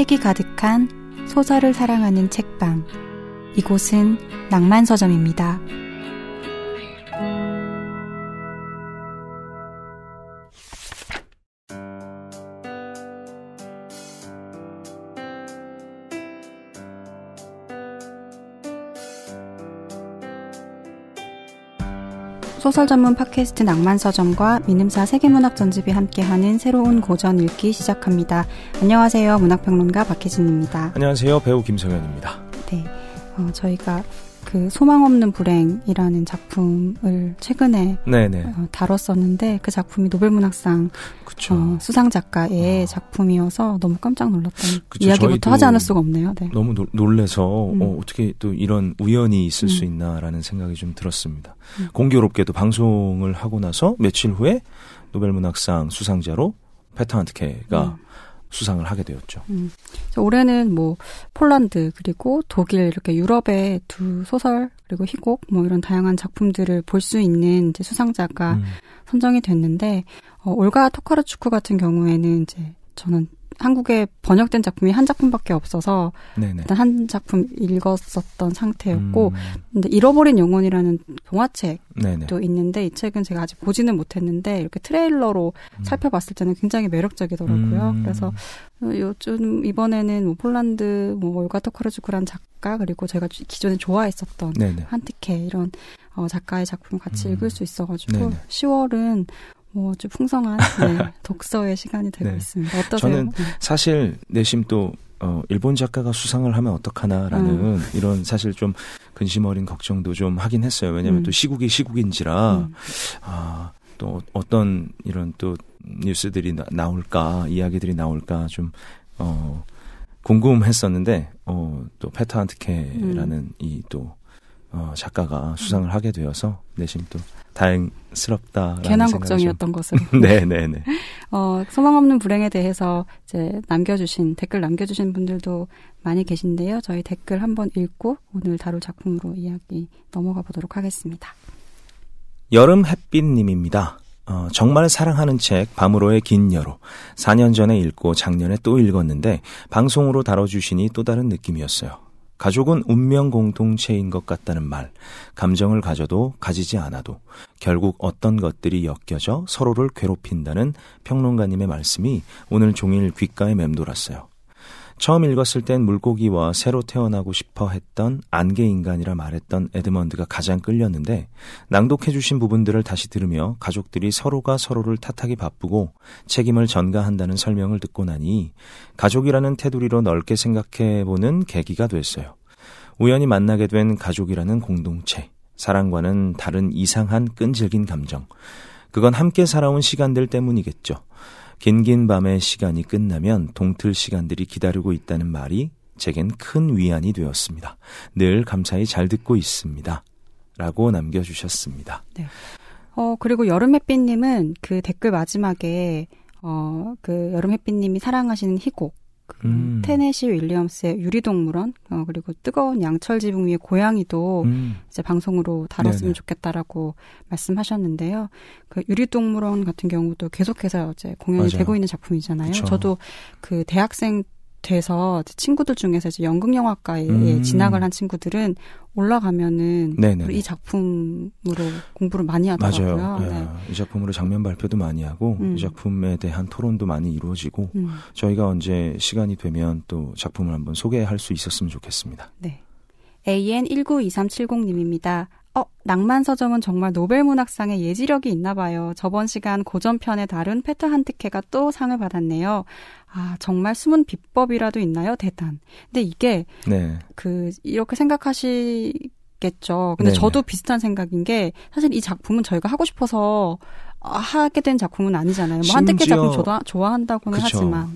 책이 가득한 소설을 사랑하는 책방. 이곳은 낭만서점입니다. 소설 전문 팟캐스트 낭만서점과 민음사 세계문학전집이 함께하는 새로운 고전 읽기 시작합니다. 안녕하세요. 문학평론가 박혜진입니다. 안녕하세요. 배우 김성현입니다. 네. 어, 저희가 그 소망 없는 불행이라는 작품을 최근에 어, 다뤘었는데 그 작품이 노벨문학상 어, 수상 작가의 아. 작품이어서 너무 깜짝 놀랐던 이야기부터 하지 않을 수가 없네요. 네. 너무 노, 놀래서 어, 음. 어, 어떻게 또 이런 우연이 있을 음. 수 있나라는 생각이 좀 들었습니다. 음. 공교롭게도 방송을 하고 나서 며칠 후에 노벨문학상 수상자로 패턴트케가 음. 수상을 하게 되었죠. 음. 올해는 뭐 폴란드 그리고 독일 이렇게 유럽의 두 소설 그리고 희곡 뭐 이런 다양한 작품들을 볼 수 있는 이제 수상자가 음. 선정이 됐는데 어, 올가 토카르 축구 같은 경우에는 이제 저는 한국에 번역된 작품이 한 작품밖에 없어서 네네. 일단 한 작품 읽었었던 상태였고 음. 근데 잃어버린 영혼이라는 동화책도 있는데 이 책은 제가 아직 보지는 못했는데 이렇게 트레일러로 음. 살펴봤을 때는 굉장히 매력적이더라고요. 음. 그래서 어, 요즘 이번에는 뭐 폴란드 뭐 올가 토카르주크란 작가 그리고 제가 기존에 좋아했었던 한티케 이런 어, 작가의 작품 같이 음. 읽을 수 있어가지고 10월은 뭐 아주 풍성한 네, 독서의 시간이 되고 네. 있습니다. 어떠세요? 저는 네. 사실 내심 또 어, 일본 작가가 수상을 하면 어떡하나라는 음. 이런 사실 좀 근심 어린 걱정도 좀 하긴 했어요. 왜냐하면 음. 또 시국이 시국인지라 음. 아, 또 어떤 이런 또 뉴스들이 나, 올까 이야기들이 나올까 좀 어, 궁금했었는데 어, 또패타한트케라는이또 어, 작가가 수상을 하게 되어서 내심 또 다행스럽다. 괜한 걱정이었던 것으 네네네. 네. 어, 소망 없는 불행에 대해서 이제 남겨주신, 댓글 남겨주신 분들도 많이 계신데요. 저희 댓글 한번 읽고 오늘 다룰 작품으로 이야기 넘어가 보도록 하겠습니다. 여름 햇빛님입니다. 어, 정말 사랑하는 책 밤으로의 긴 여로 4년 전에 읽고 작년에 또 읽었는데 방송으로 다뤄주시니 또 다른 느낌이었어요. 가족은 운명 공동체인 것 같다는 말, 감정을 가져도 가지지 않아도 결국 어떤 것들이 엮여져 서로를 괴롭힌다는 평론가님의 말씀이 오늘 종일 귓가에 맴돌았어요. 처음 읽었을 땐 물고기와 새로 태어나고 싶어 했던 안개인간이라 말했던 에드먼드가 가장 끌렸는데 낭독해주신 부분들을 다시 들으며 가족들이 서로가 서로를 탓하기 바쁘고 책임을 전가한다는 설명을 듣고 나니 가족이라는 테두리로 넓게 생각해보는 계기가 됐어요. 우연히 만나게 된 가족이라는 공동체, 사랑과는 다른 이상한 끈질긴 감정. 그건 함께 살아온 시간들 때문이겠죠. 긴긴 밤의 시간이 끝나면 동틀 시간들이 기다리고 있다는 말이 제겐 큰 위안이 되었습니다. 늘 감사히 잘 듣고 있습니다. 라고 남겨주셨습니다. 네. 어, 그리고 여름햇빛님은 그 댓글 마지막에, 어, 그 여름햇빛님이 사랑하시는 희곡, 그 음. 테네시 윌리엄스의 유리동물원 어, 그리고 뜨거운 양철 지붕 위의 고양이도 음. 이제 방송으로 다뤘으면 네네. 좋겠다라고 말씀하셨는데요. 그 유리동물원 같은 경우도 계속해서 이제 공연이 맞아요. 되고 있는 작품이잖아요. 그쵸. 저도 그 대학생 돼서 친구들 중에서 이제 연극영화과에 음. 진학을 한 친구들은 올라가면은 네네네. 이 작품으로 공부를 많이 하더라고요. 맞아요. 예. 네. 이 작품으로 장면 발표도 많이 하고 음. 이 작품에 대한 토론도 많이 이루어지고 음. 저희가 언제 시간이 되면 또 작품을 한번 소개할 수 있었으면 좋겠습니다. 네. AN19237님입니다. 어, 낭만 서점은 정말 노벨 문학상의 예지력이 있나 봐요. 저번 시간 고전편에 다룬 페터 한트케가 또 상을 받았네요. 아, 정말 숨은 비법이라도 있나요? 대단. 근데 이게 네. 그 이렇게 생각하시겠죠. 근데 네 저도 비슷한 생각인 게 사실 이 작품은 저희가 하고 싶어서 아, 하게 된 작품은 아니잖아요. 뭐 한테케 작품 좋아, 좋아한다고는 그쵸. 하지만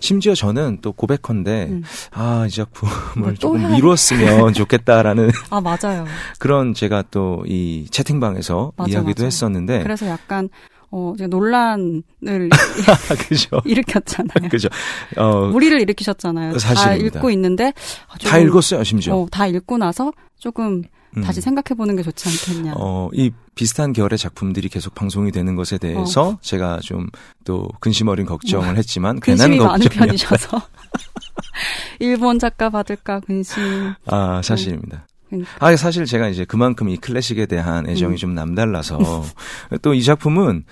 심지어 저는 또 고백컨대 음. 아이 작품을 조금 미뤘으면 좋겠다라는 아 맞아요 그런 제가 또 이 채팅방에서 맞아, 이야기도 맞아. 했었는데 그래서 약간 어, 논란을 그죠. 일으켰잖아요. 그죠. 어, 무리를 일으키셨잖아요. 사실입니다. 다 읽고 있는데 아, 다 읽었어요, 심지어. 어, 다 읽고 나서 조금 음. 다시 생각해보는 게 좋지 않겠냐. 어, 이 비슷한 결의 작품들이 계속 방송이 되는 것에 대해서 어. 제가 좀 또 근심 어린 걱정을 음. 했지만 괜한 많은 편이셔서 일본 작가 받을까 근심. 아 사실입니다. 그러니까. 아 사실 제가 이제 그만큼 이 클래식에 대한 애정이 음. 좀 남달라서 또 이 작품은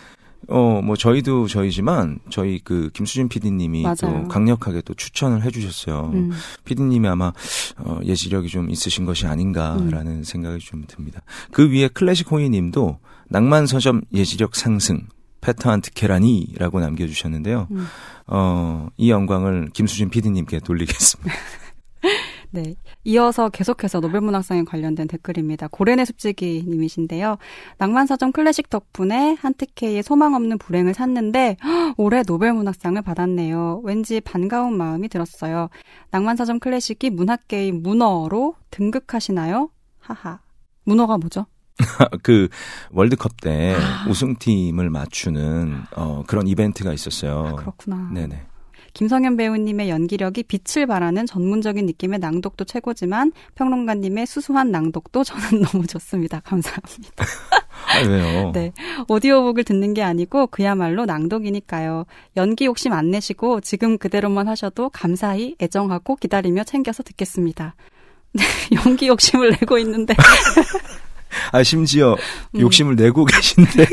어, 뭐 저희도 저희지만 저희 그 김수진 PD님이 또 강력하게 또 추천을 해주셨어요. 음. PD님이 아마 어, 예지력이 좀 있으신 것이 아닌가라는 음. 생각이 좀 듭니다. 그 위에 클래식 호이님도 낭만 서점 예지력 상승 패턴한트라니라고 남겨주셨는데요. 음. 어, 이 영광을 김수진 PD님께 돌리겠습니다. 네. 이어서 계속해서 노벨문학상에 관련된 댓글입니다. 고래네 숲지기 님이신데요. 낭만서점 클래식 덕분에 한티케이의 소망 없는 불행을 샀는데 올해 노벨문학상을 받았네요. 왠지 반가운 마음이 들었어요. 낭만서점 클래식이 문학계의 문어로 등극하시나요? 하하. 문어가 뭐죠? 그 월드컵 때 아. 우승팀을 맞추는 어, 그런 이벤트가 있었어요. 아, 그렇구나. 네네. 김성현 배우님의 연기력이 빛을 발하는 전문적인 느낌의 낭독도 최고지만 평론가님의 수수한 낭독도 저는 너무 좋습니다. 감사합니다. 아니요. 네. 오디오북을 듣는 게 아니고 그야말로 낭독이니까요. 연기 욕심 안 내시고 지금 그대로만 하셔도 감사히 애정하고 기다리며 챙겨서 듣겠습니다. 네, 연기 욕심을 내고 있는데. 아, 심지어 욕심을 음. 내고 계신데.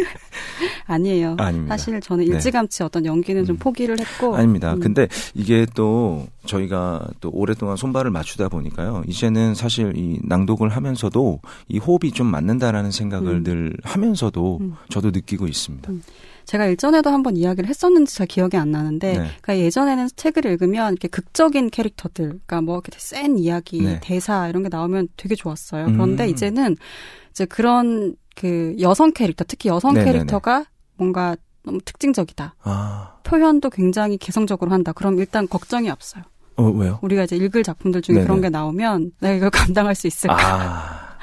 아니에요. 아닙니다. 사실 저는 네. 일찌감치 네. 어떤 연기는 음. 좀 포기를 했고. 아닙니다. 음. 근데 이게 또 저희가 또 오랫동안 손발을 맞추다 보니까요. 이제는 사실 이 낭독을 하면서도 이 호흡이 좀 맞는다라는 생각을 음. 늘 하면서도 음. 저도 느끼고 있습니다. 음. 제가 일전에도 한번 이야기를 했었는지 잘 기억이 안 나는데 네. 그러니까 예전에는 책을 읽으면 이렇게 극적인 캐릭터들 그러니까 뭐 이렇게 센 이야기 네. 대사 이런 게 나오면 되게 좋았어요 음. 그런데 음. 이제는 이제 그런 그 여성 캐릭터, 특히 여성 네네네. 캐릭터가 뭔가 너무 특징적이다. 아. 표현도 굉장히 개성적으로 한다. 그럼 일단 걱정이 없어요. 어, 왜요? 우리가 이제 읽을 작품들 중에 네네. 그런 게 나오면 내가 이걸 감당할 수 있을까? 아.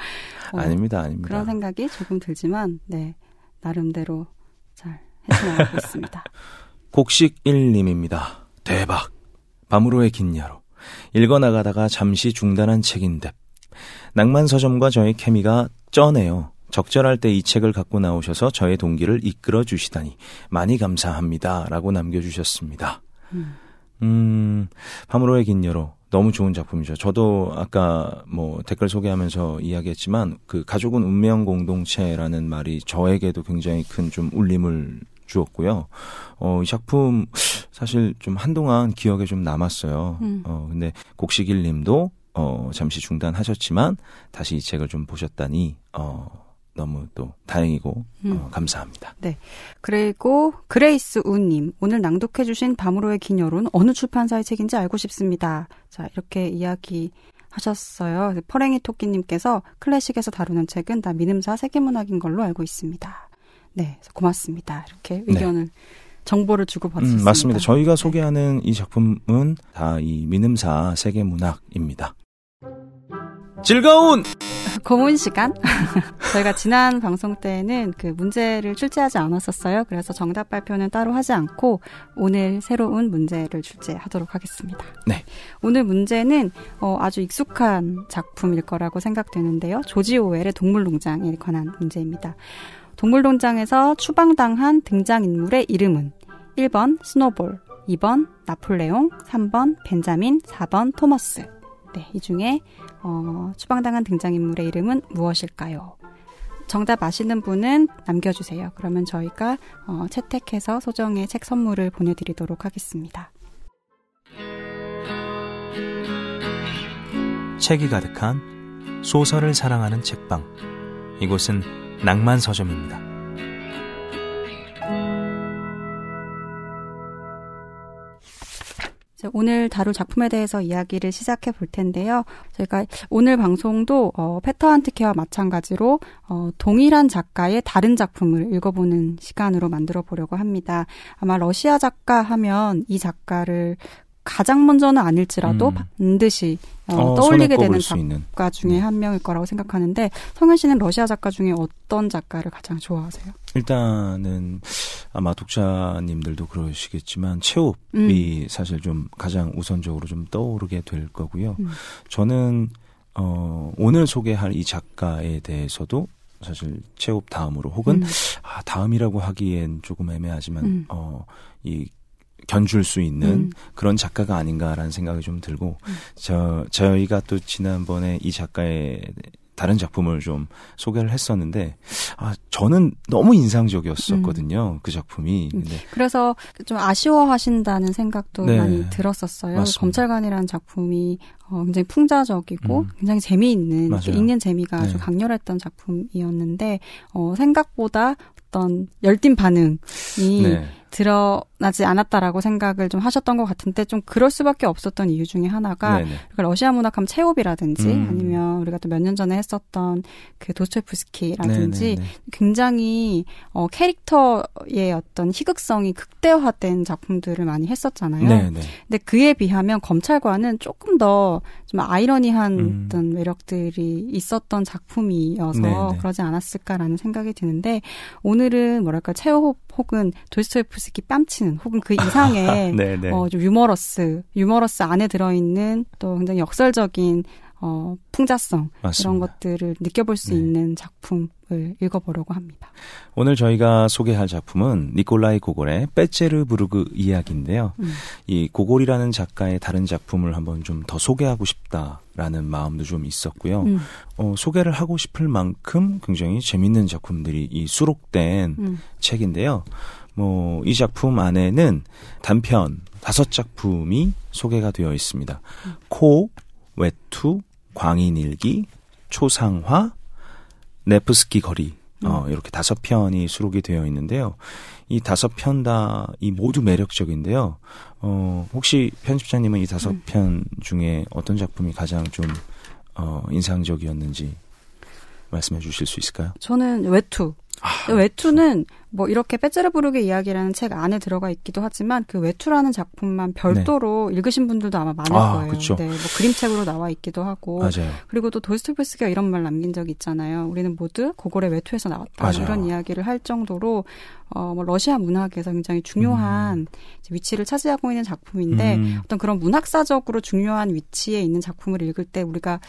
어, 아닙니다, 아닙니다. 그런 생각이 조금 들지만, 네. 나름대로 잘 해쳐나가고 있습니다. 곡식1님입니다 대박. 밤으로의 긴 야로. 읽어나가다가 잠시 중단한 책인데. 낭만서점과 저의 케미가 쩌네요. 적절할 때 이 책을 갖고 나오셔서 저의 동기를 이끌어 주시다니 많이 감사합니다라고 남겨주셨습니다. 음, 음 파무로의 긴 여로 너무 좋은 작품이죠. 저도 아까 뭐 댓글 소개하면서 이야기했지만 그 가족은 운명 공동체라는 말이 저에게도 굉장히 큰 좀 울림을 주었고요. 어, 이 작품 사실 좀 한동안 기억에 좀 남았어요. 음. 어, 근데 곡식일 님도 어, 잠시 중단하셨지만 다시 이 책을 좀 보셨다니 어, 너무 또 다행이고 음. 어, 감사합니다. 네. 그리고 그레이스 우님 오늘 낭독해주신 밤으로의 긴 여론 어느 출판사의 책인지 알고 싶습니다. 자 이렇게 이야기. 하셨어요. 네, 퍼랭이 토끼님께서 클래식에서 다루는 책은 다 민음사 세계문학인 걸로 알고 있습니다. 네, 고맙습니다. 이렇게 네. 의견을 네. 정보를 주고 받습니다. 음, 맞습니다. 저희가 네. 소개하는 이 작품은 다이 민음사 세계문학입니다. 즐거운 고문 시간. 저희가 지난 방송 때는 그 문제를 출제하지 않았었어요. 그래서 정답 발표는 따로 하지 않고 오늘 새로운 문제를 출제하도록 하겠습니다. 네. 오늘 문제는 어, 아주 익숙한 작품일 거라고 생각되는데요. 조지 오웰의 동물농장에 관한 문제입니다. 동물농장에서 추방당한 등장인물의 이름은 1번 스노볼, 2번 나폴레옹, 3번 벤자민, 4번 토머스. 네, 이 중에 어, 추방당한 등장인물의 이름은 무엇일까요? 정답 아시는 분은 남겨주세요. 그러면 저희가 어, 채택해서 소정의 책 선물을 보내드리도록 하겠습니다. 책이 가득한 소설을 사랑하는 책방. 이곳은 낭만 서점입니다. 오늘 다룰 작품에 대해서 이야기를 시작해 볼 텐데요. 저희가 오늘 방송도 어, 패턴한트케와 마찬가지로 어, 동일한 작가의 다른 작품을 읽어보는 시간으로 만들어 보려고 합니다. 아마 러시아 작가 하면 이 작가를 가장 먼저는 아닐지라도 음. 반드시 어, 어 떠올리게 되는 작가 중에 네. 한 명일 거라고 생각하는데 성현 씨는 러시아 작가 중에 어떤 작가를 가장 좋아하세요? 일단은 아마 독자님들도 그러시겠지만 체업이 음. 사실 좀 가장 우선적으로 좀 떠오르게 될 거고요. 음. 저는 어 오늘 소개할 이 작가에 대해서도 사실 체업 다음으로 혹은 음. 아 다음이라고 하기엔 조금 애매하지만 음. 어이 견줄 수 있는 음. 그런 작가가 아닌가라는 생각이 좀 들고 음. 저 저희가 또 지난번에 이 작가의 다른 작품을 좀 소개를 했었는데 아 저는 너무 인상적이었었거든요 음. 그 작품이 근 그래서 좀 아쉬워하신다는 생각도 네. 많이 들었었어요 맞습니다. 검찰관이라는 작품이 어, 굉장히 풍자적이고 음. 굉장히 재미있는 읽는 재미가 네. 아주 강렬했던 작품이었는데 어, 생각보다 어떤 열띤 반응이 네. 들어 나지 않았다라고 생각을 좀 하셨던 것 같은데 좀 그럴 수밖에 없었던 이유 중에 하나가 그러니까 러시아 문학하면 체홉이라든지 음. 아니면 우리가 또 몇 년 전에 했었던 그 도체프스키라든지 네, 굉장히 어 캐릭터의 어떤 희극성이 극대화된 작품들을 많이 했었잖아요. 네네. 근데 그에 비하면 검찰관은 조금 더 좀 아이러니한 음. 어떤 매력들이 있었던 작품이어서 네네. 그러지 않았을까라는 생각이 드는데 오늘은 뭐랄까 체홉 혹은 도스토옙스키 뺨치는 있는 음. 혹은 그 이상의 네, 네. 어, 좀 유머러스, 유머러스 안에 들어있는 또 굉장히 역설적인 어, 풍자성 맞습니다. 이런 것들을 느껴볼 수 네. 있는 작품을 읽어보려고 합니다. 오늘 저희가 소개할 작품은 니콜라이 고골의 빼체르부르그 이야기인데요. 음. 이 고골이라는 작가의 다른 작품을 한번 좀 더 소개하고 싶다라는 마음도 좀 있었고요. 음. 어, 소개를 하고 싶을 만큼 굉장히 재밌는 작품들이 이 수록된 음. 책인데요. 뭐이 작품 안에는 단편 다섯 작품이 소개가 되어 있습니다. 음. 코, 외투, 광인일기, 초상화, 네프스키 거리 어, 음. 이렇게 다섯 편이 수록이 되어 있는데요. 이 다섯 편 다 이 모두 매력적인데요. 어, 혹시 편집자님은 이 다섯 음. 편 중에 어떤 작품이 가장 좀 어, 인상적이었는지 말씀해 주실 수 있을까요? 저는 외투. 아. 그 외투는 뭐 이렇게 빼찌르부르게 이야기라는 책 안에 들어가 있기도 하지만 그 외투라는 작품만 네. 별도로 네. 읽으신 분들도 아마 많을 아, 거예요. 그쵸. 네, 뭐 그림책으로 나와 있기도 하고 맞아요. 그리고 또 도스토옙스키가 이런 말 남긴 적 있잖아요. 우리는 모두 고골의 외투에서 나왔다 맞아요. 이런 이야기를 할 정도로 어, 뭐 러시아 문학에서 굉장히 중요한 음. 위치를 차지하고 있는 작품인데 음. 어떤 그런 문학사적으로 중요한 위치에 있는 작품을 읽을 때 우리가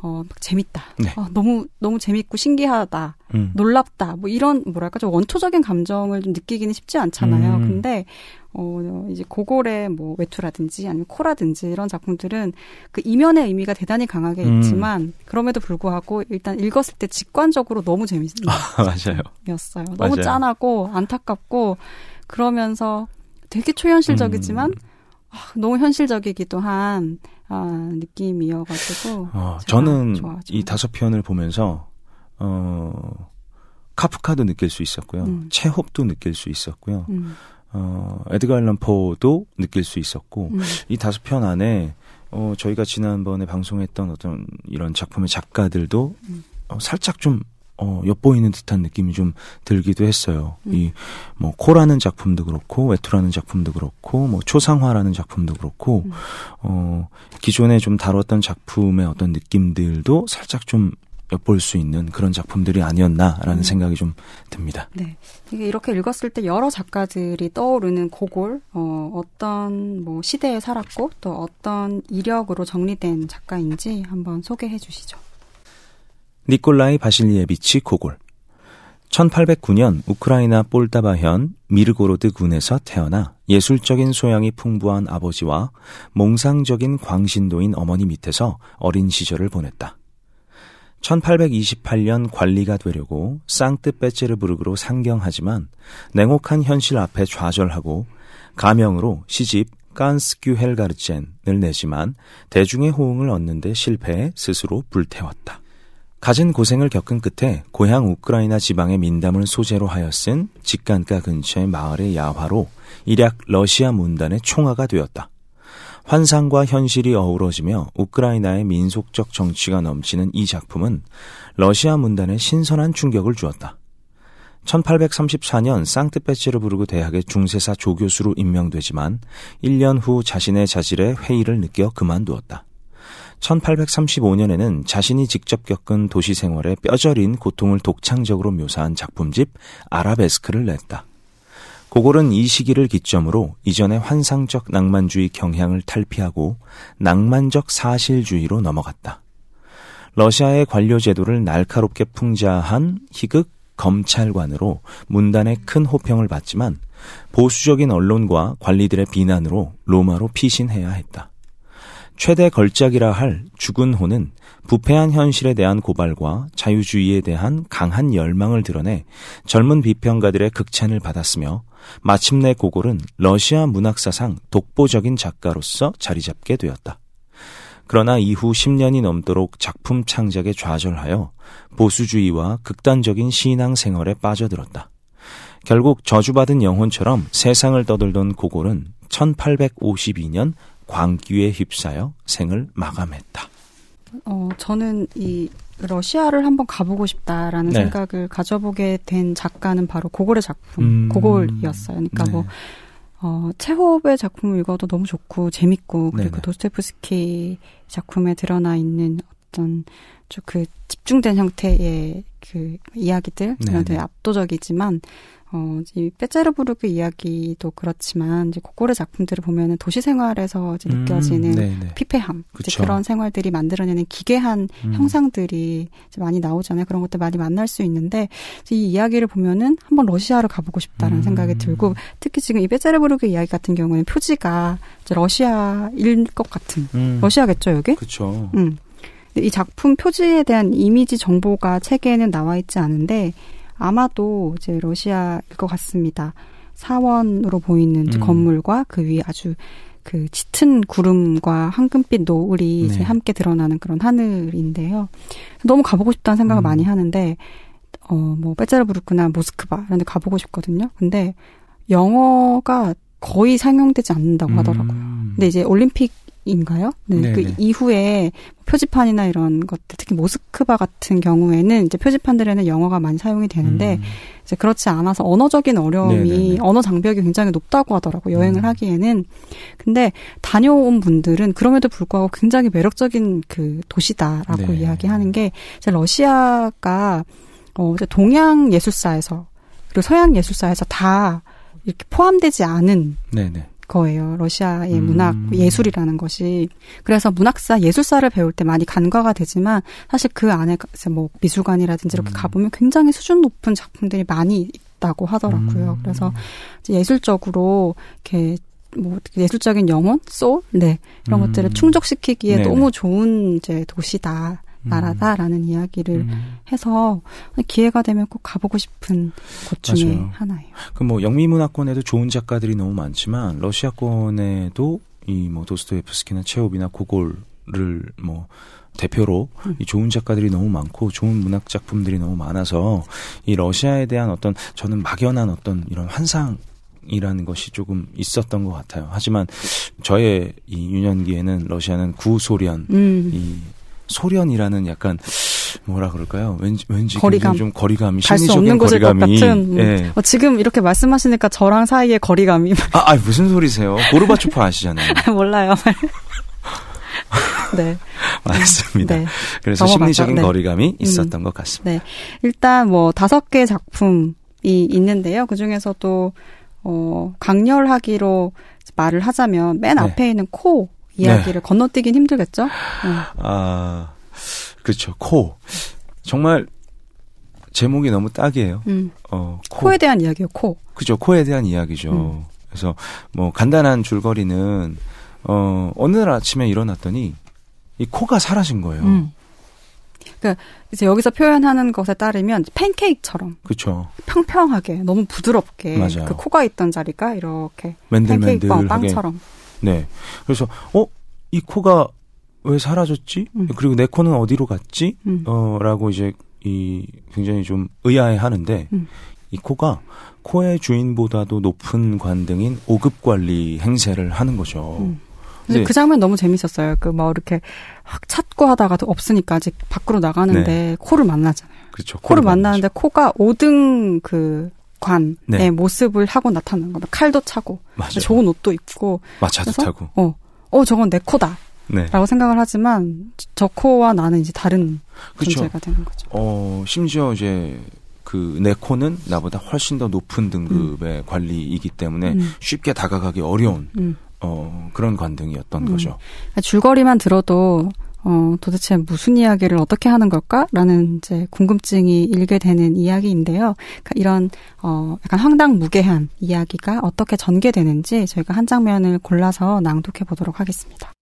어, 막 재밌다. 네. 어, 너무, 너무 재밌고 신기하다. 음. 놀랍다. 뭐 이런, 뭐랄까, 좀 원초적인 감정을 좀 느끼기는 쉽지 않잖아요. 음. 근데, 어, 이제 고골의 뭐 외투라든지 아니면 코라든지 이런 작품들은 그 이면의 의미가 대단히 강하게 음. 있지만, 그럼에도 불구하고 일단 읽었을 때 직관적으로 너무 재밌는. 아, 맞아요. 이었어요. 너무 맞아요. 짠하고 안타깝고, 그러면서 되게 초현실적이지만, 음. 아, 너무 현실적이기도 한, 아, 느낌이어가지고. 어, 저는 좋아하죠. 이 다섯 편을 보면서, 어, 카프카도 느낄 수 있었고요. 음. 체홉도 느낄 수 있었고요. 음. 어, 에드가 알란 포도 느낄 수 있었고, 음. 이 다섯 편 안에, 어, 저희가 지난번에 방송했던 어떤 이런 작품의 작가들도 음. 어, 살짝 좀 어, 엿보이는 듯한 느낌이 좀 들기도 했어요. 음. 이, 뭐, 코라는 작품도 그렇고, 외투라는 작품도 그렇고, 뭐, 초상화라는 작품도 그렇고, 음. 어, 기존에 좀 다뤘던 작품의 어떤 느낌들도 살짝 좀 엿볼 수 있는 그런 작품들이 아니었나라는 음. 생각이 좀 듭니다. 네. 이게 이렇게 읽었을 때 여러 작가들이 떠오르는 고골, 어, 어떤 뭐 시대에 살았고, 또 어떤 이력으로 정리된 작가인지 한번 소개해 주시죠. 니콜라이 바실리에비치 고골. 1809년 우크라이나 볼다바현 미르고로드 군에서 태어나 예술적인 소양이 풍부한 아버지와 몽상적인 광신도인 어머니 밑에서 어린 시절을 보냈다. 1828년 관리가 되려고 쌍뜨빼체르부르크로 상경하지만 냉혹한 현실 앞에 좌절하고 가명으로 시집 깐스큐헬가르첸을 내지만 대중의 호응을 얻는 데 실패해 스스로 불태웠다. 가진 고생을 겪은 끝에 고향 우크라이나 지방의 민담을 소재로 하여 쓴 직간가 근처의 마을의 야화로 일약 러시아 문단의 총화가 되었다. 환상과 현실이 어우러지며 우크라이나의 민속적 정치가 넘치는 이 작품은 러시아 문단에 신선한 충격을 주었다. 1834년 상트페체르부르크 대학의 중세사 조교수로 임명되지만 1년 후 자신의 자질에 회의를 느껴 그만두었다. 1835년에는 자신이 직접 겪은 도시 생활의 뼈저린 고통을 독창적으로 묘사한 작품집 아라베스크를 냈다. 고골은 이 시기를 기점으로 이전의 환상적 낭만주의 경향을 탈피하고 낭만적 사실주의로 넘어갔다. 러시아의 관료제도를 날카롭게 풍자한 희극 검찰관으로 문단에 큰 호평을 받지만 보수적인 언론과 관리들의 비난으로 로마로 피신해야 했다. 최대 걸작이라 할 죽은 호는 부패한 현실에 대한 고발과 자유주의에 대한 강한 열망을 드러내 젊은 비평가들의 극찬을 받았으며 마침내 고골은 러시아 문학사상 독보적인 작가로서 자리잡게 되었다. 그러나 이후 10년이 넘도록 작품 창작에 좌절하여 보수주의와 극단적인 신앙 생활에 빠져들었다. 결국 저주받은 영혼처럼 세상을 떠돌던 고골은 1852년 광기에 휩싸여 생을 마감했다. 어, 저는 이 러시아를 한번 가보고 싶다라는 네. 생각을 가져보게 된 작가는 바로 고골의 작품, 음. 고골이었어요. 그러니까 네. 뭐, 어, 체홉의 작품을 읽어도 너무 좋고, 재밌고, 그리고 네네. 도스테프스키 작품에 드러나 있는 어떤 좀그 집중된 형태의 그 이야기들, 이런 되 압도적이지만, 어, 이 빼짜르부르크 이야기도 그렇지만 이제 고고르 작품들을 보면은 도시 생활에서 이제 음, 느껴지는 네네. 네. 피폐함, 이제 그런 생활들이 만들어내는 기괴한 음. 형상들이 이제 많이 나오잖아요. 그런 것들 많이 만날 수 있는데 이 이야기를 보면은 한번 러시아로 가보고 싶다는 음. 생각이 들고 특히 지금 이 빼짜르부르크 이야기 같은 경우에는 표지가 이제 러시아일 것 같은 음. 러시아겠죠 여기? 그렇죠. 음. 이 작품 표지에 대한 이미지 정보가 책에는 나와 있지 않은데 아마도 이제 러시아일 것 같습니다. 사원으로 보이는 그 음. 건물과 그 위에 아주 그 짙은 구름과 황금빛 노을이 네. 이제 함께 드러나는 그런 하늘인데요. 너무 가보고 싶다는 생각을 음. 많이 하는데 어뭐 베자르부르크나 모스크바 이런 데 가보고 싶거든요. 근데 영어가 거의 상용되지 않는다고 음. 하더라고요. 음. 근데 이제 올림픽 인가요? 네, 그 네네. 그 이후에 표지판이나 이런 것들 특히 모스크바 같은 경우에는 이제 표지판들에는 영어가 많이 사용이 되는데 음. 이제 그렇지 않아서 언어적인 어려움이 네네네. 언어 장벽이 굉장히 높다고 하더라고 여행을 음. 하기에는 근데 다녀온 분들은 그럼에도 불구하고 굉장히 매력적인 그 도시다라고 네. 이야기하는 게 이제 러시아가 어 이제 동양 예술사에서 그리고 서양 예술사에서 다 이렇게 포함되지 않은 네네. 거예요. 러시아의 음. 문학, 예술이라는 것이. 그래서 문학사, 예술사를 배울 때 많이 간과가 되지만 사실 그 안에 뭐 미술관이라든지 이렇게 음. 가보면 굉장히 수준 높은 작품들이 많이 있다고 하더라고요. 음. 그래서 예술적으로 이렇게 뭐 예술적인 영혼, 소울, 네 이런 음. 것들을 충족시키기에 네. 너무 좋은 이제 도시다. 나라다라는 음. 이야기를 음. 해서 기회가 되면 꼭 가보고 싶은 곳 중에 맞아요. 하나예요. 그뭐 영미문화권에도 좋은 작가들이 너무 많지만 러시아권에도 이 뭐도스토예스키나 체오비나 고골을 뭐 대표로 음. 이 좋은 작가들이 너무 많고 좋은 문학 작품들이 너무 많아서 이 러시아에 대한 어떤 저는 막연한 어떤 이런 환상 이라는 것이 조금 있었던 것 같아요. 하지만 저의 이 유년기에는 러시아는 구소련 음. 이 소련이라는 약간 뭐라 그럴까요? 왠지 왠지 거리감. 좀 거리감이 갈수 없는 곳일 것 같은. 음. 예. 어, 지금 이렇게 말씀하시니까 저랑 사이에 거리감이. 아, 아 무슨 소리세요? 고르바초프 아시잖아요. 몰라요. 네. 맞습니다. 네. 그래서 넘어가죠. 심리적인 네. 거리감이 음. 있었던 음. 것 같습니다. 네. 일단 뭐 다섯 개 작품이 있는데요. 그 중에서도 어, 강렬하기로 말을 하자면 맨 네. 앞에 네. 있는 코 네. 이야기를 네. 건너뛰긴 힘들겠죠? 네. 아, 그렇죠. 코. 정말 제목이 너무 딱이에요. 음. 어, 코. 에 대한 이야기요, 예 코. 그죠. 코에 대한 이야기죠. 음. 그래서 뭐 간단한 줄거리는 어, 어느 날 아침에 일어났더니 이 코가 사라진 거예요. 음. 그러니까 이제 여기서 표현하는 것에 따르면 팬케이크처럼 그렇죠. 평평하게 너무 부드럽게 맞아요. 그 코가 있던 자리가 이렇게 팬케이크 빵, 빵처럼 네. 그래서 어 이 코가 왜 사라졌지? 음. 그리고 내 코는 어디로 갔지? 음. 어라고 이제 이 굉장히 좀 의아해하는데 음. 이 코가 코의 주인보다도 높은 관등인 5급 관리 행세를 하는 거죠. 음. 근 네. 그 장면 너무 재밌었어요. 그막 뭐 이렇게 확 찾고 하다가도 없으니까 아직 밖으로 나가는데 네. 코를 만나잖아요. 그렇죠. 코를, 코를 만나는데 코가 5등 그 네. 관의 네. 모습을 하고 나타나는 니다 칼도 차고 맞아요. 좋은 옷도 입고 마차도 타고 어, 어 저건 내 코다. 네. 라고 생각을 하지만 저 코와 나는 이제 다른 그쵸. 존재가 되는 거죠. 어, 심지어 이제 그 내 코는 나보다 훨씬 더 높은 등급의 음. 관리이기 때문에 음. 쉽게 다가가기 어려운 음. 어, 그런 관등이었던 음. 거죠. 줄거리만 들어도 어, 도대체 무슨 이야기를 어떻게 하는 걸까라는 이제 궁금증이 일게 되는 이야기인데요. 그러니까 이런 어, 약간 황당무계한 이야기가 어떻게 전개되는지 저희가 한 장면을 골라서 낭독해 보도록 하겠습니다.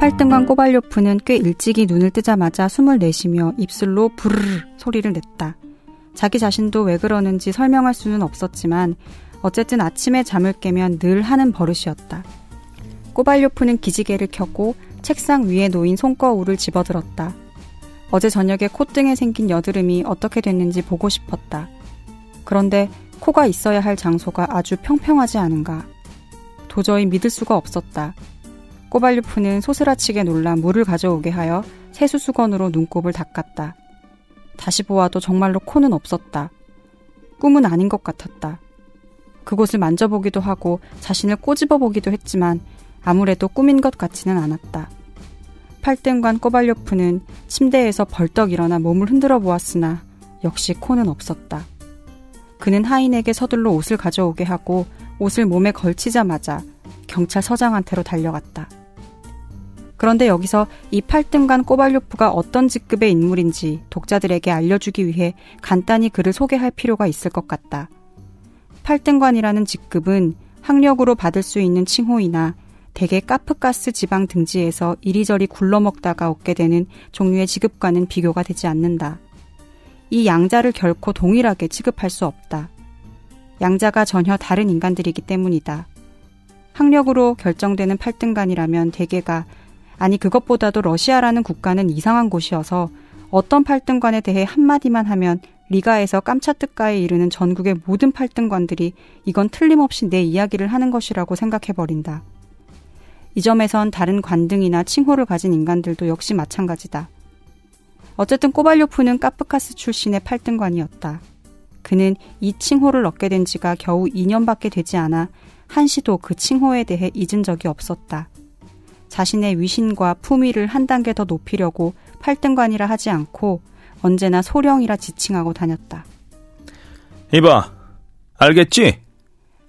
8등관 꼬발료프는 꽤 일찍이 눈을 뜨자마자 숨을 내쉬며 입술로 부르르 소리를 냈다. 자기 자신도 왜 그러는지 설명할 수는 없었지만 어쨌든 아침에 잠을 깨면 늘 하는 버릇이었다. 꼬발요프는 기지개를 켜고 책상 위에 놓인 손거울을 집어들었다. 어제 저녁에 콧등에 생긴 여드름이 어떻게 됐는지 보고 싶었다. 그런데 코가 있어야 할 장소가 아주 평평하지 않은가. 도저히 믿을 수가 없었다. 꼬발루프는 소스라치게 놀라 물을 가져오게 하여 세수수건으로 눈곱을 닦았다. 다시 보아도 정말로 코는 없었다. 꿈은 아닌 것 같았다. 그곳을 만져보기도 하고 자신을 꼬집어 보기도 했지만 아무래도 꾸민 것 같지는 않았다. 8등관 꼬발료프는 침대에서 벌떡 일어나 몸을 흔들어 보았으나 역시 코는 없었다. 그는 하인에게 서둘러 옷을 가져오게 하고 옷을 몸에 걸치자마자 경찰서장한테로 달려갔다. 그런데 여기서 이 8등간 꼬발료프가 어떤 직급의 인물인지 독자들에게 알려주기 위해 간단히 그를 소개할 필요가 있을 것 같다. 8등관이라는 직급은 학력으로 받을 수 있는 칭호이나 대개 카프가스 지방 등지에서 이리저리 굴러먹다가 얻게 되는 종류의 지급과는 비교가 되지 않는다. 이 양자를 결코 동일하게 취급할 수 없다. 양자가 전혀 다른 인간들이기 때문이다. 학력으로 결정되는 8등간이라면 대개가 아니 그것보다도 러시아라는 국가는 이상한 곳이어서 어떤 8등간에 대해 한마디만 하면 리가에서 깜차뜨가에 이르는 전국의 모든 8등관들이 이건 틀림없이 내 이야기를 하는 것이라고 생각해버린다. 이 점에선 다른 관등이나 칭호를 가진 인간들도 역시 마찬가지다. 어쨌든 꼬발료프는 카프카스 출신의 8등관이었다. 그는 이 칭호를 얻게 된 지가 겨우 2년밖에 되지 않아 한시도 그 칭호에 대해 잊은 적이 없었다. 자신의 위신과 품위를 한 단계 더 높이려고 8등관이라 하지 않고 언제나 소령이라 지칭하고 다녔다. 이봐, 알겠지?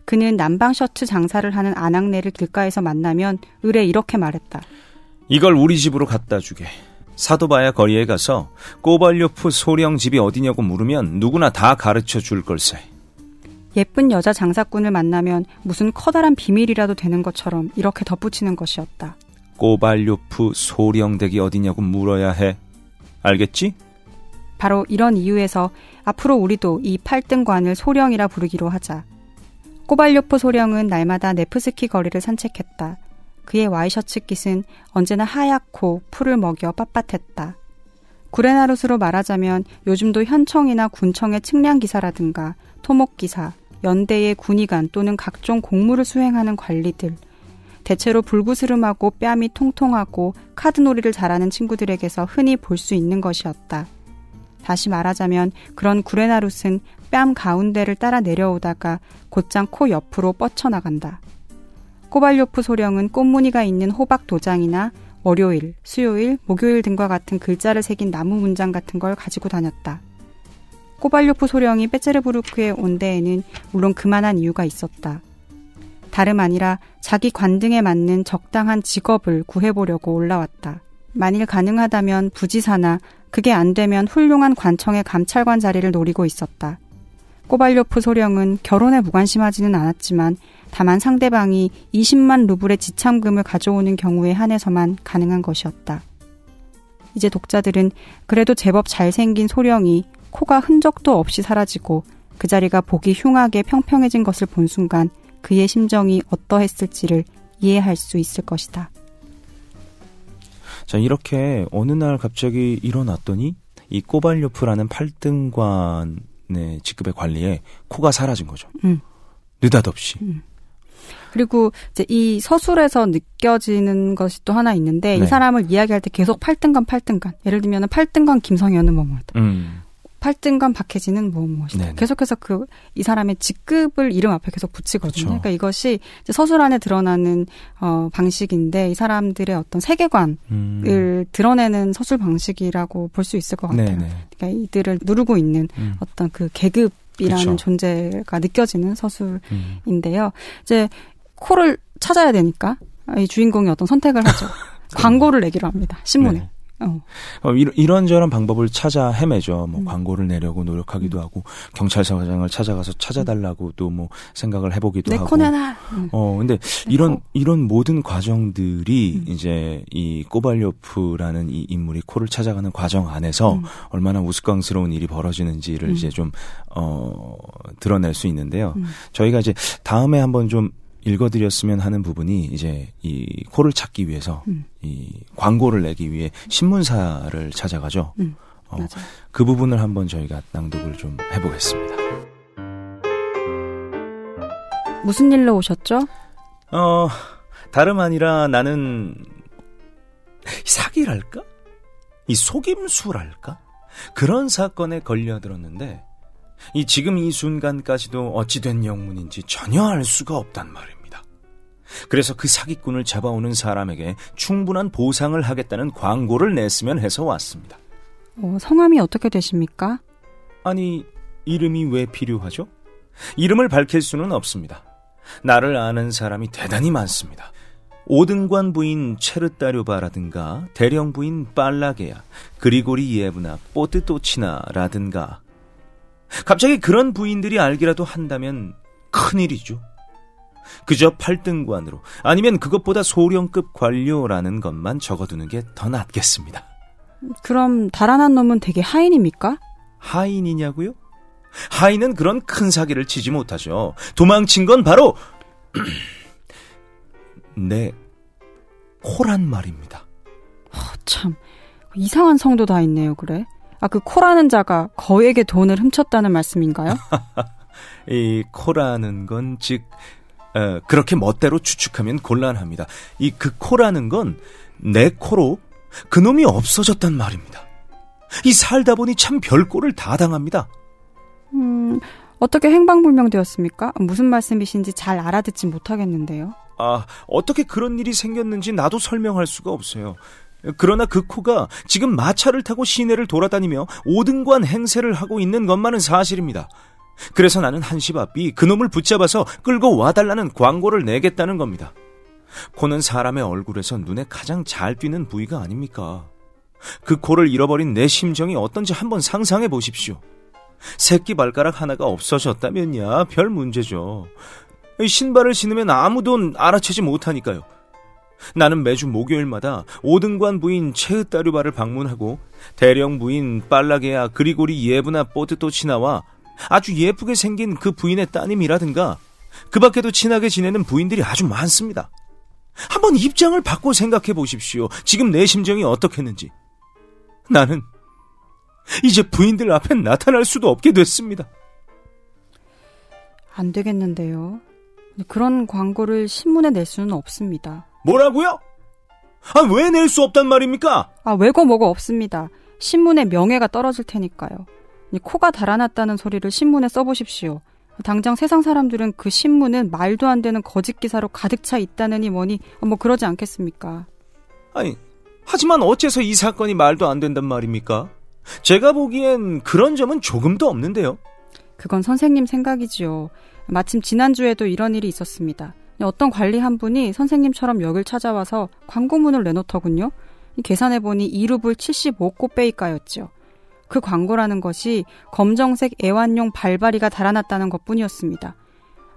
그는 남방 셔츠 장사를 하는 아낙네를 길가에서 만나면 을에 이렇게 말했다. 이걸 우리 집으로 갖다 주게. 사도바야 거리에 가서 꼬발료프 소령 집이 어디냐고 물으면 누구나 다 가르쳐 줄 걸세. 예쁜 여자 장사꾼을 만나면 무슨 커다란 비밀이라도 되는 것처럼 이렇게 덧붙이는 것이었다. 꼬발료프 소령댁이 어디냐고 물어야 해. 알겠지? 바로 이런 이유에서 앞으로 우리도 이8등관을 소령이라 부르기로 하자. 꼬발요포 소령은 날마다 네프스키 거리를 산책했다. 그의 와이셔츠 깃은 언제나 하얗고 풀을 먹여 빳빳했다. 구레나룻으로 말하자면 요즘도 현청이나 군청의 측량기사라든가 토목기사, 연대의 군의관 또는 각종 공무를 수행하는 관리들, 대체로 불구스름하고 뺨이 통통하고 카드놀이를 잘하는 친구들에게서 흔히 볼 수 있는 것이었다. 다시 말하자면 그런 구레나룻은 뺨 가운데를 따라 내려오다가 곧장 코 옆으로 뻗쳐나간다. 코발요프 소령은 꽃무늬가 있는 호박 도장이나 월요일, 수요일, 목요일 등과 같은 글자를 새긴 나무 문장 같은 걸 가지고 다녔다. 코발요프 소령이 빼체르부르크에 온 데에는 물론 그만한 이유가 있었다. 다름 아니라 자기 관등에 맞는 적당한 직업을 구해보려고 올라왔다. 만일 가능하다면 부지사나 그게 안 되면 훌륭한 관청의 감찰관 자리를 노리고 있었다. 꼬발료프 소령은 결혼에 무관심하지는 않았지만 다만 상대방이 20만 루블의 지참금을 가져오는 경우에 한해서만 가능한 것이었다. 이제 독자들은 그래도 제법 잘생긴 소령이 코가 흔적도 없이 사라지고 그 자리가 보기 흉하게 평평해진 것을 본 순간 그의 심정이 어떠했을지를 이해할 수 있을 것이다. 자, 이렇게 어느 날 갑자기 일어났더니 이 꼬발요프라는 8등관 네, 직급의 관리에 코가 사라진 거죠. 음. 느닷없이. 음. 그리고 이제 이 서술에서 느껴지는 것이 또 하나 있는데 네. 이 사람을 이야기할 때 계속 8등간8등간 예를 들면 8등간 김성현은 뭐뭐다. 음. 8등간 박해진은 뭐 무엇이다. 네네. 계속해서 그 이 사람의 직급을 이름 앞에 계속 붙이거든요. 그쵸. 그렇죠. 그러니까 이것이 서술 안에 드러나는 어 방식인데 이 사람들의 어떤 세계관을 음. 드러내는 서술 방식이라고 볼 수 있을 것 같아요. 네네. 그러니까 이들을 누르고 있는 음. 어떤 그 계급이라는 그쵸. 그렇죠. 존재가 느껴지는 서술인데요. 음. 이제 코를 찾아야 되니까 이 주인공이 어떤 선택을 하죠. 광고를 내기로 합니다. 신문에. 네. 어. 어, 이런, 저런 방법을 찾아 헤매죠. 뭐 음. 광고를 내려고 노력하기도 음. 하고 경찰서장을 찾아가서 찾아달라고 음. 또뭐 생각을 해보기도 내 하고. 코나나. 음. 어 근데 이런 코. 이런 모든 과정들이 음. 이제 이 꼬발료프라는 이 인물이 코를 찾아가는 과정 안에서 음. 얼마나 우스꽝스러운 일이 벌어지는지를 이제 좀어 드러낼 수 있는데요. 저희가 이제 다음에 한번 좀 읽어드렸으면 하는 부분이 이제 이 코를 찾기 위해서 음. 이 광고를 내기 위해 신문사를 찾아가죠. 음. 어, 맞아요. 그 부분을 한번 저희가 낭독을 좀 해보겠습니다. 무슨 일로 오셨죠? 어, 다름 아니라 나는 사기랄까? 이 속임수랄까? 그런 사건에 걸려들었는데, 이 지금 이 순간까지도 어찌된 영문인지 전혀 알 수가 없단 말이에요. 그래서 그 사기꾼을 잡아오는 사람에게 충분한 보상을 하겠다는 광고를 냈으면 해서 왔습니다. 어, 성함이 어떻게 되십니까? 아니, 이름이 왜 필요하죠? 이름을 밝힐 수는 없습니다. 나를 아는 사람이 대단히 많습니다. 오등관 부인 체르따료바라든가 대령 부인 빨라게야, 그리고리 예브나 뽀뜨또치나라든가 갑자기 그런 부인들이 알기라도 한다면 큰일이죠. 그저 8등관으로 아니면 그것보다 소령급 관료라는 것만 적어두는 게 더 낫겠습니다. 그럼 달아난 놈은 되게 하인입니까? 하인이냐고요? 하인은 그런 큰 사기를 치지 못하죠. 도망친 건 바로 내 네, 코란 말입니다. 어, 참 이상한 성도 다 있네요. 그래? 아그 코라는 자가 거에게 돈을 훔쳤다는 말씀인가요? 이 코라는 건즉 그렇게 멋대로 추측하면 곤란합니다. 이그 코라는 건 내 코로 그놈이 없어졌단 말입니다. 이 살다 보니 참 별꼴을 다 당합니다. 음, 어떻게 행방불명되었습니까? 무슨 말씀이신지 잘 알아듣지 못하겠는데요. 아, 어떻게 그런 일이 생겼는지 나도 설명할 수가 없어요. 그러나 그 코가 지금 마차를 타고 시내를 돌아다니며 오등관 행세를 하고 있는 것만은 사실입니다. 그래서 나는 한시 바삐 그놈을 붙잡아서 끌고 와달라는 광고를 내겠다는 겁니다. 코는 사람의 얼굴에서 눈에 가장 잘 띄는 부위가 아닙니까? 그 코를 잃어버린 내 심정이 어떤지 한번 상상해 보십시오. 새끼 발가락 하나가 없어졌다면야 별 문제죠. 신발을 신으면 아무도 알아채지 못하니까요. 나는 매주 목요일마다 오등관 부인 최흐따르바를 방문하고 대령 부인 빨라게야 그리고리 예브나 뽀드토지나와 아주 예쁘게 생긴 그 부인의 따님이라든가 그 밖에도 친하게 지내는 부인들이 아주 많습니다. 한번 입장을 바꿔 생각해 보십시오. 지금 내 심정이 어떻겠는지. 나는 이제 부인들 앞에 나타날 수도 없게 됐습니다. 안 되겠는데요. 그런 광고를 신문에 낼 수는 없습니다. 뭐라고요? 아, 왜 낼 수 없단 말입니까? 아, 왜고 뭐고 없습니다. 신문에 명예가 떨어질 테니까요. 코가 달아났다는 소리를 신문에 써보십시오. 당장 세상 사람들은 그 신문은 말도 안 되는 거짓 기사로 가득 차 있다느니 뭐니 어, 뭐 그러지 않겠습니까? 아니 하지만 어째서 이 사건이 말도 안 된단 말입니까? 제가 보기엔 그런 점은 조금도 없는데요. 그건 선생님 생각이지요. 마침 지난주에도 이런 일이 있었습니다. 어떤 관리 한 분이 선생님처럼 역을 찾아와서 광고문을 내놓더군요. 계산해보니 2루블 75꼬베이가였죠. 그 광고라는 것이 검정색 애완용 발바리가 달아났다는 것 뿐이었습니다.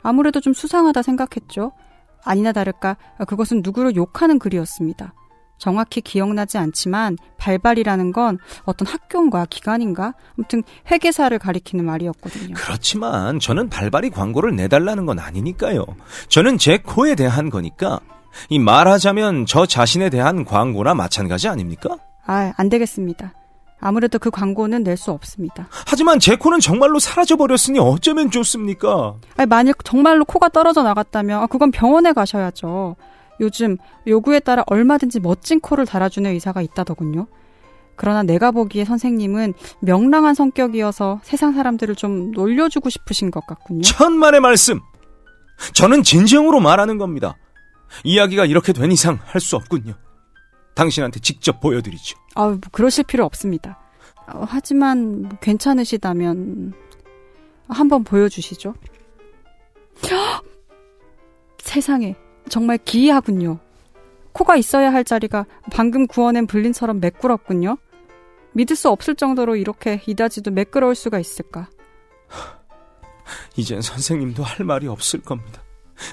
아무래도 좀 수상하다 생각했죠. 아니나 다를까 그것은 누구를 욕하는 글이었습니다. 정확히 기억나지 않지만 발발이라는 건 어떤 학교인가 기관인가 아무튼 회계사를 가리키는 말이었거든요. 그렇지만 저는 발발이 광고를 내달라는 건 아니니까요. 저는 제 코에 대한 거니까 이 말하자면 저 자신에 대한 광고나 마찬가지 아닙니까? 아, 안 되겠습니다. 아무래도 그 광고는 낼 수 없습니다. 하지만 제 코는 정말로 사라져버렸으니 어쩌면 좋습니까? 아니, 만일 정말로 코가 떨어져 나갔다면 아, 그건 병원에 가셔야죠. 요즘 요구에 따라 얼마든지 멋진 코를 달아주는 의사가 있다더군요. 그러나 내가 보기에 선생님은 명랑한 성격이어서 세상 사람들을 좀 놀려주고 싶으신 것 같군요. 천만의 말씀! 저는 진정으로 말하는 겁니다. 이야기가 이렇게 된 이상 할 수 없군요. 당신한테 직접 보여드리죠. 아, 뭐 그러실 필요 없습니다. 어, 하지만 괜찮으시다면 한번 보여주시죠. 세상에 정말 기이하군요. 코가 있어야 할 자리가 방금 구워낸 블린처럼 매끄럽군요. 믿을 수 없을 정도로 이렇게 이다지도 매끄러울 수가 있을까? 이젠 선생님도 할 말이 없을 겁니다.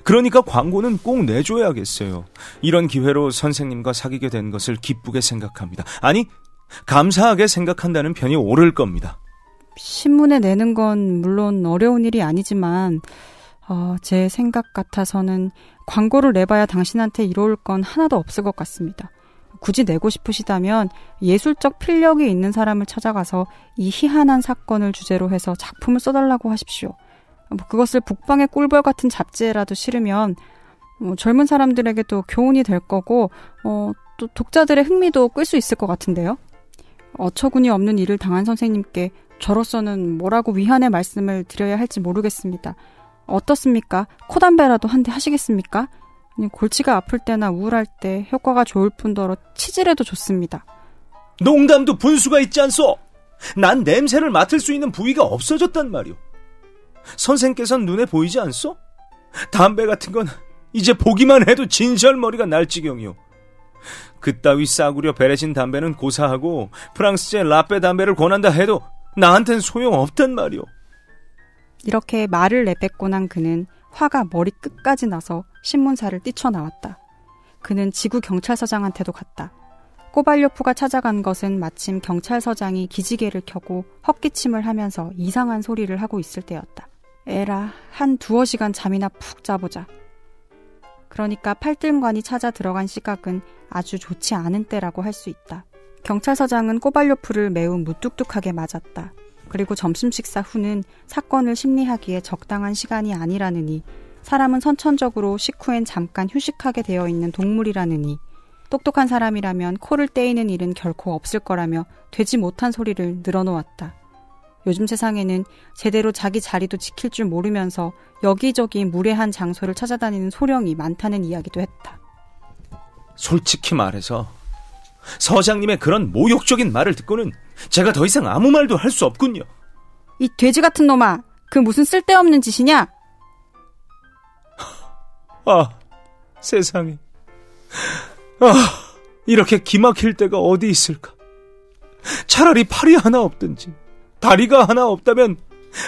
그러니까 광고는 꼭 내줘야겠어요. 이런 기회로 선생님과 사귀게 된 것을 기쁘게 생각합니다. 아니, 감사하게 생각한다는 편이 오를 겁니다. 신문에 내는 건 물론 어려운 일이 아니지만, 어, 제 생각 같아서는 광고를 내봐야 당신한테 이로울 건 하나도 없을 것 같습니다. 굳이 내고 싶으시다면 예술적 필력이 있는 사람을 찾아가서 이 희한한 사건을 주제로 해서 작품을 써달라고 하십시오. 뭐 그것을 북방의 꿀벌 같은 잡지에라도 실으면 어, 젊은 사람들에게도 교훈이 될 거고 어, 또 독자들의 흥미도 끌 수 있을 것 같은데요. 어처구니 없는 일을 당한 선생님께 저로서는 뭐라고 위안의 말씀을 드려야 할지 모르겠습니다. 어떻습니까? 코담배라도 한 대 하시겠습니까? 골치가 아플 때나 우울할 때 효과가 좋을 뿐더러 치질에도 좋습니다. 농담도 분수가 있지 않소? 난 냄새를 맡을 수 있는 부위가 없어졌단 말이오. 선생께선 눈에 보이지 않소? 담배 같은 건 이제 보기만 해도 진절머리가 날 지경이요. 그따위 싸구려 베레신 담배는 고사하고 프랑스제 라페 담배를 권한다 해도 나한텐 소용없단 말이오. 이렇게 말을 내뱉고 난 그는 화가 머리 끝까지 나서 신문사를 뛰쳐나왔다. 그는 지구 경찰서장한테도 갔다. 꼬발려프가 찾아간 것은 마침 경찰서장이 기지개를 켜고 헛기침을 하면서 이상한 소리를 하고 있을 때였다. 에라, 한 두어 시간 잠이나 푹 자보자. 그러니까 팔등관이 찾아 들어간 시각은 아주 좋지 않은 때라고 할 수 있다. 경찰서장은 꼬발요프를 매우 무뚝뚝하게 맞았다. 그리고 점심 식사 후는 사건을 심리하기에 적당한 시간이 아니라느니 사람은 선천적으로 식후엔 잠깐 휴식하게 되어 있는 동물이라느니 똑똑한 사람이라면 코를 떼이는 일은 결코 없을 거라며 되지 못한 소리를 늘어놓았다. 요즘 세상에는 제대로 자기 자리도 지킬 줄 모르면서 여기저기 무례한 장소를 찾아다니는 소령이 많다는 이야기도 했다. 솔직히 말해서 서장님의 그런 모욕적인 말을 듣고는 제가 더 이상 아무 말도 할 수 없군요. 이 돼지 같은 놈아, 그 무슨 쓸데없는 짓이냐? 아, 세상에. 아, 이렇게 기막힐 데가 어디 있을까? 차라리 팔이 하나 없든지 다리가 하나 없다면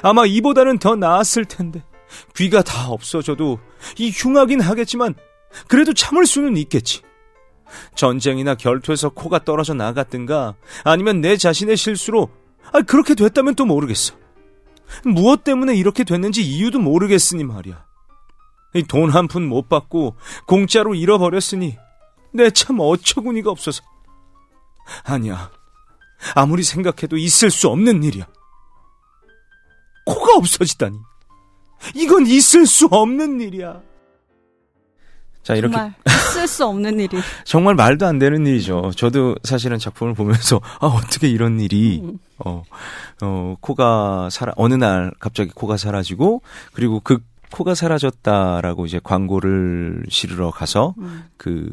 아마 이보다는 더 나았을 텐데 귀가 다 없어져도 이 흉하긴 하겠지만 그래도 참을 수는 있겠지. 전쟁이나 결투에서 코가 떨어져 나갔든가 아니면 내 자신의 실수로 아 그렇게 됐다면 또 모르겠어. 무엇 때문에 이렇게 됐는지 이유도 모르겠으니 말이야. 돈 한 푼 못 받고 공짜로 잃어버렸으니 내 참 어처구니가 없어서 아니야. 아무리 생각해도 있을 수 없는 일이야. 코가 없어지다니. 이건 있을 수 없는 일이야. 자, 이렇게. 정말 있을 수 없는 일이. 정말 말도 안 되는 일이죠. 저도 사실은 작품을 보면서, 아, 어떻게 이런 일이, 음. 어, 어, 코가 사라, 어느 날 갑자기 코가 사라지고, 그리고 그 코가 사라졌다라고 이제 광고를 실으러 가서, 음. 그,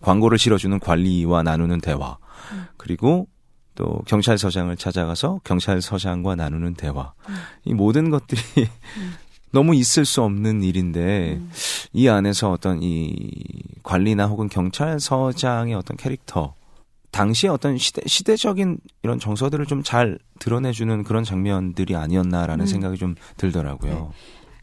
광고를 실어주는 관리와 나누는 대화, 음. 그리고 또 경찰서장을 찾아가서 경찰서장과 나누는 대화. 이 모든 것들이 너무 있을 수 없는 일인데 음. 이 안에서 어떤 이 관리나 혹은 경찰서장의 어떤 캐릭터 당시의 어떤 시대, 시대적인 이런 정서들을 좀 잘 드러내주는 그런 장면들이 아니었나라는 음. 생각이 좀 들더라고요. 네.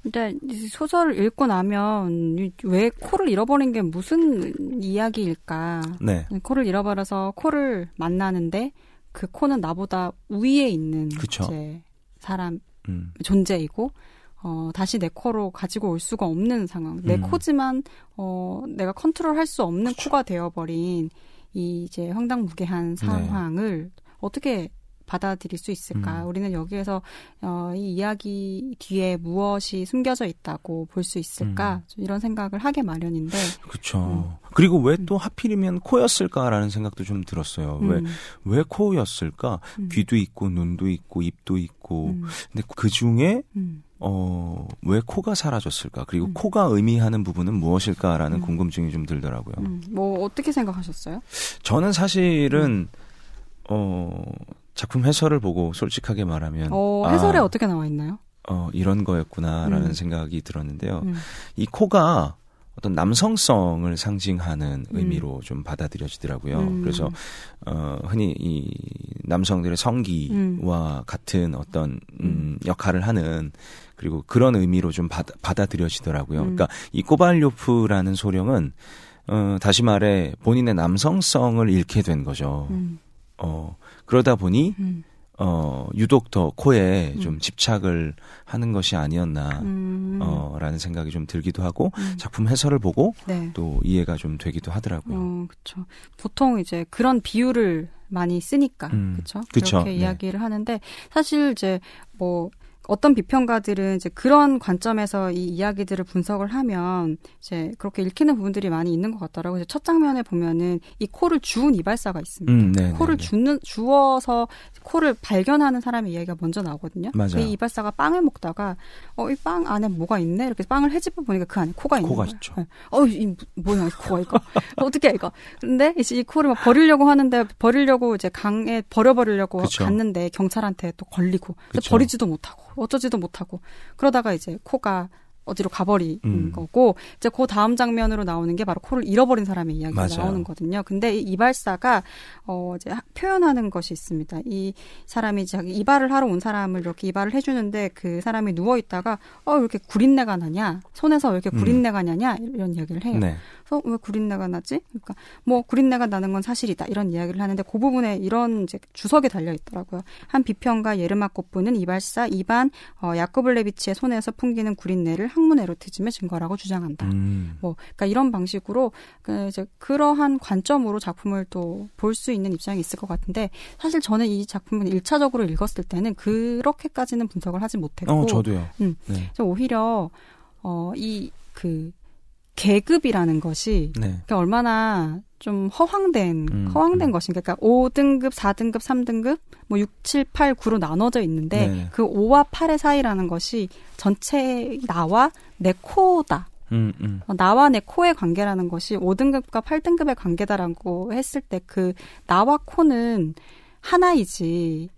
근데 소설을 읽고 나면 왜 코를 잃어버린 게 무슨 이야기일까? 네. 코를 잃어버려서 코를 만나는데 그 코는 나보다 위에 있는 그쵸. 이 사람 음. 존재이고 어, 다시 내 코로 가지고 올 수가 없는 상황. 내 음. 코지만 어, 내가 컨트롤할 수 없는 그쵸. 코가 되어버린 이 이제 황당무계한 네. 상황을 네. 어떻게 받아들일 수 있을까? 음. 우리는 여기에서 어, 이 이야기 뒤에 무엇이 숨겨져 있다고 볼 수 있을까? 음. 이런 생각을 하게 마련인데. 그렇죠. 음. 그리고 왜또 음. 하필이면 코였을까라는 생각도 좀 들었어요. 왜왜 음. 코였을까? 음. 귀도 있고 눈도 있고 입도 있고. 근데 그 중에 어, 왜 코가 사라졌을까? 그리고 음. 코가 의미하는 부분은 무엇일까라는 음. 궁금증이 좀 들더라고요. 음. 뭐, 어떻게 생각하셨어요? 저는 사실은, 어, 작품 해설을 보고 솔직하게 말하면 어, 해설에 아, 어떻게 나와 있나요? 어, 이런 거였구나라는 음. 생각이 들었는데요. 음. 이 코가 어떤 남성성을 상징하는 음. 의미로 좀 받아들여지더라고요. 음. 그래서 어, 흔히 이 남성들의 성기와 음. 같은 어떤 음, 역할을 하는 그리고 그런 의미로 좀 받, 받아들여지더라고요. 그러니까 이 꼬발료프라는 소령은 어, 다시 말해 본인의 남성성을 잃게 된 거죠. 어, 그러다 보니 음. 어, 유독 더 코에 음. 좀 집착을 하는 것이 아니었나, 음. 어, 라는 생각이 좀 들기도 하고, 음. 작품 해설을 보고, 네. 또 이해가 좀 되기도 하더라고요. 어, 그쵸. 보통 이제 그런 비유를 많이 쓰니까, 음. 그쵸? 그쵸. 그렇게 네. 이야기를 하는데, 사실 이제 뭐, 어떤 비평가들은 이제 그런 관점에서 이 이야기들을 분석을 하면 이제 그렇게 읽히는 부분들이 많이 있는 것 같더라고요. 첫 장면에 보면은 이 코를 주운 이발사가 있습니다. 음, 네, 네, 코를 네. 주는 주워서 코를 발견하는 사람의 이야기가 먼저 나오거든요. 그 맞아요. 이 이발사가 빵을 먹다가 어이 빵 안에 뭐가 있네 이렇게 빵을 헤집어 보니까 그 안에 코가 있는 코가 거예요. 있죠. 네. 어이 뭐야 코가 이거 어떻게 이거? 근데 이제 이 코를 막 버리려고 하는데 버리려고 이제 강에 버려 버리려고 갔는데 경찰한테 또 걸리고 버리지도 못하고. 어쩌지도 못하고 그러다가 이제 코가 어디로 가버린 음. 거고 이제 그 다음 장면으로 나오는 게 바로 코를 잃어버린 사람의 이야기가 맞아요. 나오는 거든요. 근데 이 이발사가 어 이제 표현하는 것이 있습니다. 이 사람이 자기 이발을 하러 온 사람을 이렇게 이발을 해주는데 그 사람이 누워 있다가 어 이렇게 구린내가 나냐 손에서 왜 이렇게 음. 구린내가 나냐 이런 이야기를 해요. 네. 그래서 왜 구린내가 나지? 그러니까 뭐 구린내가 나는 건 사실이다 이런 이야기를 하는데 그 부분에 이런 이제 주석이 달려 있더라고요. 한 비평가 예르마코프는 이발사 이반 어, 야코블레비치의 손에서 풍기는 구린내를 학문 에로티즘의 증거라고 주장한다. 음. 뭐, 그러니까 이런 방식으로 그 이제 그러한 관점으로 작품을 또 볼 수 있는 입장이 있을 것 같은데 사실 저는 이작품을 일차적으로 읽었을 때는 그렇게까지는 분석을 하지 못했고, 어, 저도요. 음, 네. 오히려 어, 이그 계급이라는 것이 네. 그러니까 얼마나 좀 허황된 음, 허황된 음. 것인가. 그러니까 5등급, 4등급, 3등급 뭐 6, 7, 8, 9로 나눠져 있는데 네. 그 5와 8의 사이라는 것이 전체 나와 내 코다. 음, 음. 어, 나와 내 코의 관계라는 것이 5등급과 8등급의 관계다라고 했을 때 그 나와 코는 하나이지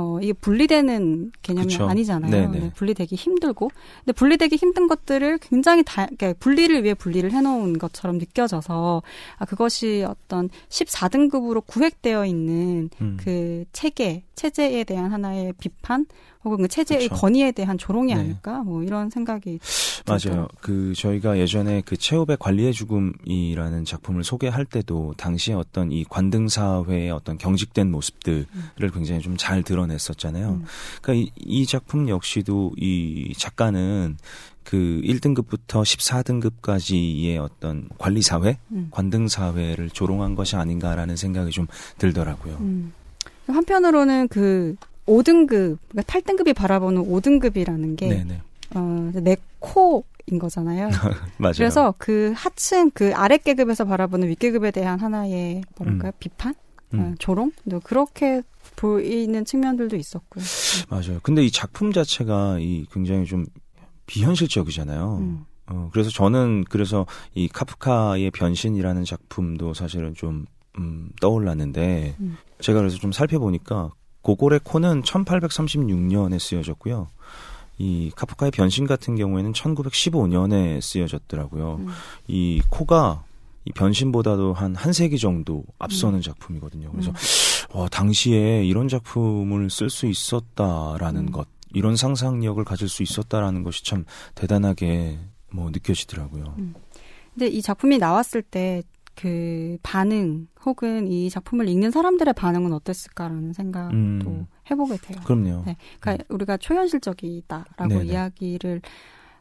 어, 이게 분리되는 개념이 그쵸. 아니잖아요. 네, 분리되기 힘들고. 근데 분리되기 힘든 것들을 굉장히 다, 그러니까 분리를 위해 분리를 해놓은 것처럼 느껴져서, 아, 그것이 어떤 14등급으로 구획되어 있는 음. 그 체계, 체제에 대한 하나의 비판, 혹은 그 체제의 그렇 권위에 대한 조롱이 네. 아닐까 뭐 이런 생각이 맞아요. 그 저희가 예전에 그 체업의 관리의 죽음이라는 작품을 소개할 때도 당시에 어떤 이 관등 사회의 어떤 경직된 모습들을 음. 굉장히 좀 잘 드러냈었잖아요. 음. 그러니까 이, 이 작품 역시도 이 작가는 그 1등급부터 14등급까지의 어떤 관리 사회, 음. 관등 사회를 조롱한 것이 아닌가라는 생각이 좀 들더라고요. 음. 한편으로는 그 5등급, 그러니까 8등급이 바라보는 5등급이라는 게, 어, 내 코인 거잖아요. 맞아요. 그래서 그 하층, 그아랫 계급에서 바라보는 윗계급에 대한 하나의, 뭐랄까요, 음. 비판? 음. 어, 조롱? 그렇게 보이는 측면들도 있었고요. 맞아요. 근데 이 작품 자체가 이 굉장히 좀 비현실적이잖아요. 음. 어, 그래서 저는 그래서 이 카프카의 변신이라는 작품도 사실은 좀 음, 떠올랐는데 음. 제가 그래서 좀 살펴보니까 고골의 코는 1836년에 쓰여졌고요. 이 카프카의 변신 같은 경우에는 1915년에 쓰여졌더라고요. 음. 이 코가 이 변신보다도 한 한 세기 정도 앞서는 음. 작품이거든요. 그래서 음. 와, 당시에 이런 작품을 쓸 수 있었다라는 음. 것, 이런 상상력을 가질 수 있었다라는 것이 참 대단하게 뭐 느껴지더라고요. 음. 근데 이 작품이 나왔을 때그 반응 혹은 이 작품을 읽는 사람들의 반응은 어땠을까라는 생각도 음. 해보게 돼요. 그럼요. 네. 그러니까 음. 우리가 초현실적이다라고 네네. 이야기를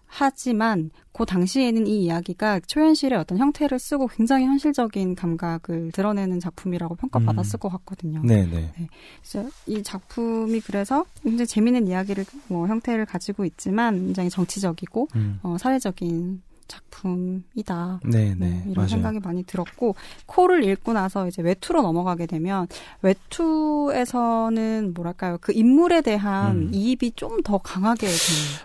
하지만 그 당시에는 이 이야기가 초현실의 어떤 형태를 쓰고 굉장히 현실적인 감각을 드러내는 작품이라고 평가받았을 음. 것 같거든요. 네네. 네. 그래서 이 작품이 그래서 굉장히 재미있는 이야기를 뭐 형태를 가지고 있지만 굉장히 정치적이고 음. 어, 사회적인 작품이다. 네, 네, 뭐 이런 맞아요. 생각이 많이 들었고 코를 읽고 나서 이제 외투로 넘어가게 되면 외투에서는 뭐랄까요 그 인물에 대한 음. 이입이 좀 더 강하게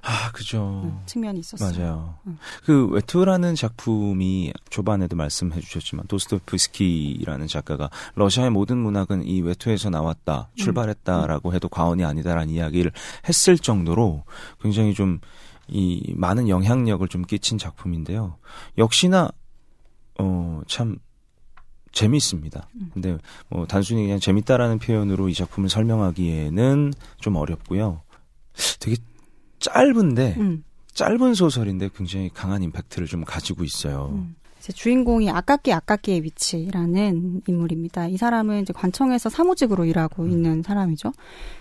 아 그죠 네, 측면이 있었어요. 맞아요. 음. 그 외투라는 작품이 초반에도 말씀해주셨지만 도스토프스키라는 작가가 러시아의 모든 문학은 이 외투에서 나왔다 음. 출발했다라고 해도 과언이 아니다라는 이야기를 했을 정도로 굉장히 좀이 많은 영향력을 좀 끼친 작품인데요. 역시나 어 참 재미있습니다. 음. 근데 뭐 단순히 그냥 재밌다라는 표현으로 이 작품을 설명하기에는 좀 어렵고요. 되게 짧은데 음. 짧은 소설인데 굉장히 강한 임팩트를 좀 가지고 있어요. 음. 주인공이 아깝게 아깝게의 위치라는 인물입니다. 이 사람은 이제 관청에서 사무직으로 일하고 음. 있는 사람이죠.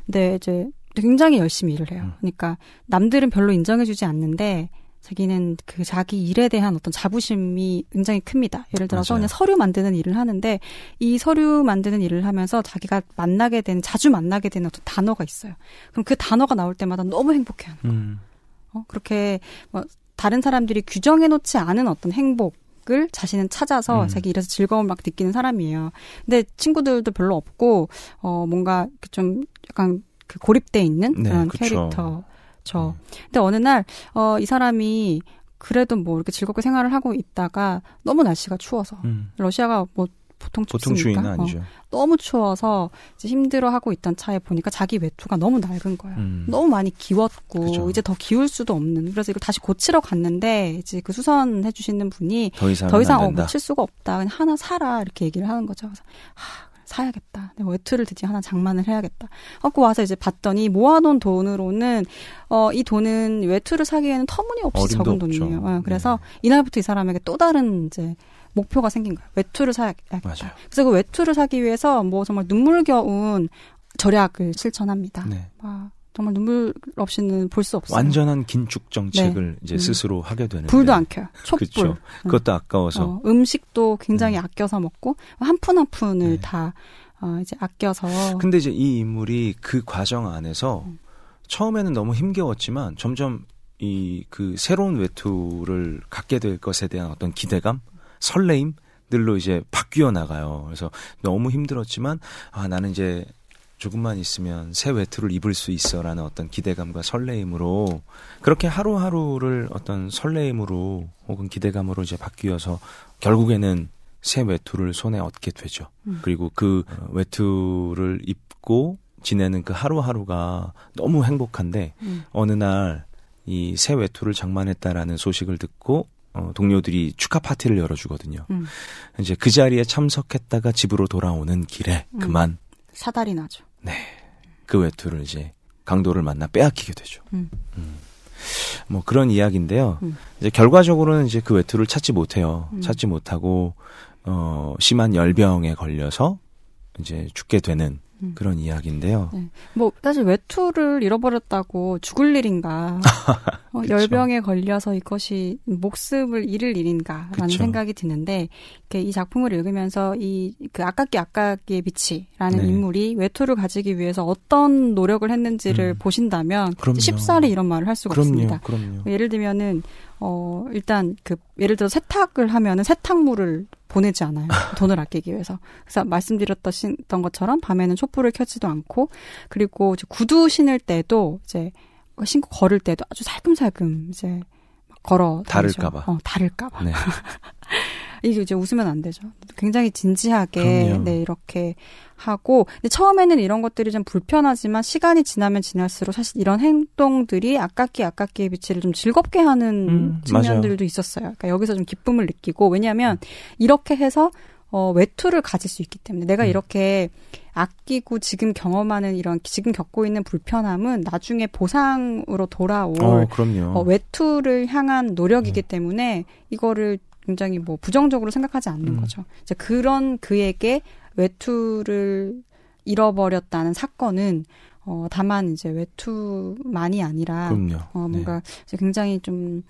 근데 이제 굉장히 열심히 일을 해요. 음. 그러니까 남들은 별로 인정해주지 않는데 자기는 그 자기 일에 대한 어떤 자부심이 굉장히 큽니다. 예를 들어서 맞아요. 그냥 서류 만드는 일을 하는데 이 서류 만드는 일을 하면서 자기가 만나게 된 자주 만나게 되는 어떤 단어가 있어요. 그럼 그 단어가 나올 때마다 너무 행복해하는 거예요. 음. 어, 그렇게 뭐 다른 사람들이 규정해놓지 않은 어떤 행복. 을 자신은 찾아서 음. 자기 일에서 즐거움 을막 느끼는 사람이에요. 근데 친구들도 별로 없고 어 뭔가 좀 약간 그 고립돼 있는 네, 그런 그 캐릭터. 죠 음. 근데 어느 날, 어, 이 사람이 그래도 뭐 이렇게 즐겁게 생활을 하고 있다가 너무 날씨가 추워서. 음. 러시아가 뭐 보통 춥습니까? 보통 어, 너무 추워서 이제 힘들어하고 있던 차에 보니까 자기 외투가 너무 낡은 거야. 음. 너무 많이 기웠고 그죠. 이제 더 기울 수도 없는. 그래서 이걸 다시 고치러 갔는데 이제 그 수선해 주시는 분이 더, 더 이상 어, 고칠 수가 없다. 그냥 하나 사라 이렇게 얘기를 하는 거죠. 그래서 하, 사야겠다. 외투를 드디어 하나 장만을 해야겠다. 하고 와서 이제 봤더니 모아놓은 돈으로는 어, 이 돈은 외투를 사기에는 터무니없이 적은 없죠. 돈이에요. 예, 네, 그래서 네. 이날부터 이 사람에게 또 다른 이제 목표가 생긴 거예요. 외투를 사야겠다. 맞아요. 그래서 그 외투를 사기 위해서 뭐 정말 눈물겨운 절약을 실천합니다. 네. 와. 정말 눈물 없이는 볼 수 없어요. 완전한 긴축 정책을 네. 이제 음. 스스로 하게 되는. 불도 안 켜요. 촛불. 그렇죠. 네. 그것도 아까워서. 어, 음식도 굉장히 음. 아껴서 먹고 한 푼 한 푼을 네. 다 어, 이제 아껴서. 근데 이제 이 인물이 그 과정 안에서 음. 처음에는 너무 힘겨웠지만 점점 이 그 새로운 외투를 갖게 될 것에 대한 어떤 기대감, 설레임 들로 이제 바뀌어 나가요. 그래서 너무 힘들었지만 아 나는 이제 조금만 있으면 새 외투를 입을 수 있어라는 어떤 기대감과 설레임으로 그렇게 하루하루를 어떤 설레임으로 혹은 기대감으로 이제 바뀌어서 결국에는 새 외투를 손에 얻게 되죠. 음. 그리고 그 어, 외투를 입고 지내는 그 하루하루가 너무 행복한데 음. 어느 날 이 새 외투를 장만했다라는 소식을 듣고 어, 동료들이 축하 파티를 열어주거든요. 음. 이제 그 자리에 참석했다가 집으로 돌아오는 길에 음. 그만 사달이 나죠. 네. 그 외투를 이제 강도를 만나 빼앗기게 되죠. 음. 음. 뭐 그런 이야기인데요. 음. 이제 결과적으로는 이제 그 외투를 찾지 못해요. 음. 찾지 못하고 어 심한 열병에 걸려서 이제 죽게 되는 음. 그런 이야기인데요. 네. 뭐 사실 외투를 잃어버렸다고 죽을 일인가, 어, 열병에 걸려서 이것이 목숨을 잃을 일인가라는 그쵸. 생각이 드는데 이렇게 이 작품을 읽으면서 이그 아깝기 아깝기의 빛이라는 네. 인물이 외투를 가지기 위해서 어떤 노력을 했는지를 음. 보신다면 그럼요. 쉽사리 이런 말을 할 수가 그럼요. 없습니다. 그럼요. 예를 들면은 어, 일단 그 예를 들어 세탁을 하면은 세탁물을 보내지 않아요. 돈을 아끼기 위해서. 그래서 말씀드렸던 것처럼 밤에는 촛불을 켜지도 않고 그리고 이제 구두 신을 때도 이제 신고 걸을 때도 아주 살금살금 이제 걸어 다닐까봐. 어, 다를까봐. 네. 이게 이제 웃으면 안 되죠. 굉장히 진지하게 그럼요. 네 이렇게 하고 근데 처음에는 이런 것들이 좀 불편하지만 시간이 지나면 지날수록 사실 이런 행동들이 아깝기 아깝기의 비치를 좀 즐겁게 하는 음, 측면들도 맞아요. 있었어요. 그러니까 여기서 좀 기쁨을 느끼고 왜냐하면 이렇게 해서 어, 외투를 가질 수 있기 때문에 내가 음. 이렇게 아끼고 지금 경험하는 이런 지금 겪고 있는 불편함은 나중에 보상으로 돌아올 어, 어, 외투를 향한 노력이기 음. 때문에 이거를 굉장히 뭐 부정적으로 생각하지 않는 음. 거죠. 이제 그런 그에게 외투를 잃어버렸다는 사건은 어 다만 이제 외투만이 아니라 그럼요. 어 뭔가 네. 굉장히 좀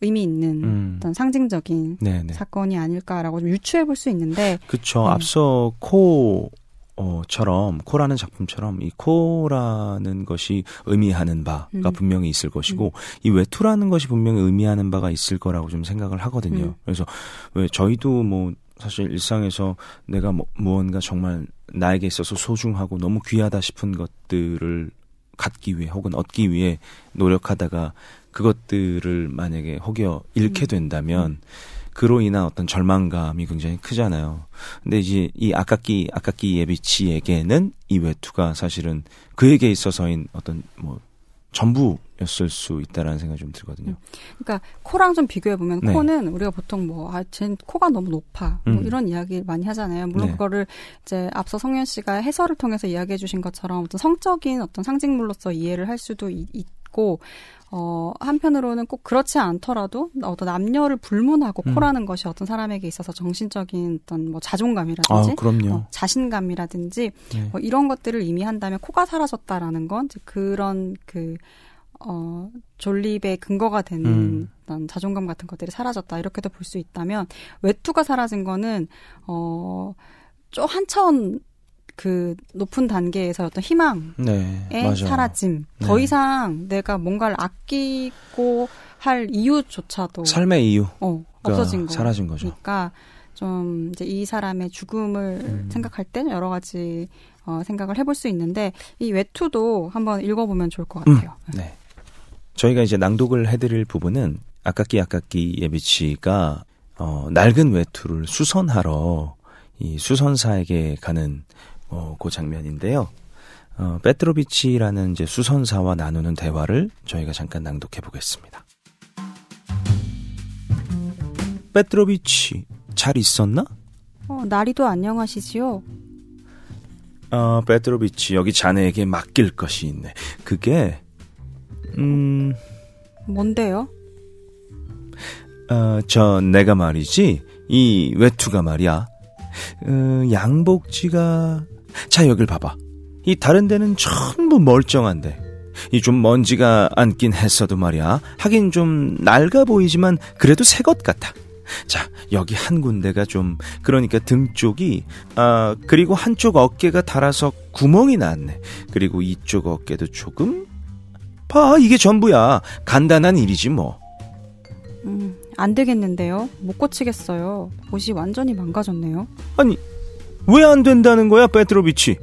의미 있는 음. 어떤 상징적인 네네. 네. 사건이 아닐까라고 좀 유추해 볼 수 있는데 그렇죠. 음. 앞서 코 어처럼 코라는 작품처럼 이 코라는 것이 의미하는 바가 음. 분명히 있을 것이고 음. 이 외투라는 것이 분명히 의미하는 바가 있을 거라고 좀 생각을 하거든요. 음. 그래서 왜 저희도 뭐 사실 일상에서 내가 뭐, 무언가 정말 나에게 있어서 소중하고 너무 귀하다 싶은 것들을 갖기 위해 혹은 얻기 위해 노력하다가 그것들을 만약에 혹여 잃게 음. 된다면 음. 그로 인한 어떤 절망감이 굉장히 크잖아요. 근데 이제 이 아깝기 아깝기 예비치에게는 이 외투가 사실은 그에게 있어서인 어떤 뭐 전부였을 수 있다라는 생각이 좀 들거든요. 음. 그러니까 코랑 좀 비교해 보면 네. 코는 우리가 보통 뭐아쟨 코가 너무 높아 뭐 음. 이런 이야기 를 많이 하잖아요. 물론 네. 그거를 이제 앞서 성현 씨가 해설을 통해서 이야기해 주신 것처럼 어떤 성적인 어떤 상징물로서 이해를 할 수도 있, 고 어, 한편으로는 꼭 그렇지 않더라도 어떤 남녀를 불문하고 음. 코라는 것이 어떤 사람에게 있어서 정신적인 어떤 뭐 자존감이라든지 아, 어, 자신감이라든지 네. 뭐 이런 것들을 의미한다면 코가 사라졌다라는 건 그런 그 어, 존립의 근거가 되는 음. 어떤 자존감 같은 것들이 사라졌다 이렇게도 볼 수 있다면 외투가 사라진 거는 어, 쪼한 차원 그 높은 단계에서 어떤 희망의 네, 사라짐. 네. 더 이상 내가 뭔가를 아끼고 할 이유조차도 삶의 이유. 어, 그러니까 없어진 거. 사라진 거죠. 그러니까 좀 이제 이 사람의 죽음을 음. 생각할 때는 여러 가지 어, 생각을 해볼 수 있는데 이 외투도 한번 읽어보면 좋을 것 같아요. 음, 네. 저희가 이제 낭독을 해드릴 부분은 아깝기 아깝기 예비치가 어, 낡은 외투를 수선하러 이 수선사에게 가는 어, 그 장면인데요. 어, 페트로비치라는 이제 수선사와 나누는 대화를 저희가 잠깐 낭독해 보겠습니다. 페트로비치 잘 있었나? 어, 나리도 안녕하시지요. 아, 페트로비치 여기 자네에게 맡길 것이 있네. 그게 음 뭔데요? 아, 저 내가 말이지 이 외투가 말이야. 어, 양복지가 자, 여길 봐봐. 이 다른 데는 전부 멀쩡한데. 이 좀 먼지가 안긴 했어도 말이야. 하긴 좀 낡아 보이지만 그래도 새 것 같아. 자, 여기 한 군데가 좀, 그러니까 등 쪽이, 아, 그리고 한쪽 어깨가 달아서 구멍이 났네. 그리고 이쪽 어깨도 조금? 봐, 이게 전부야. 간단한 일이지, 뭐. 음, 안 되겠는데요. 못 고치겠어요. 옷이 완전히 망가졌네요. 아니, 왜안 된다는 거야, 페트로비치?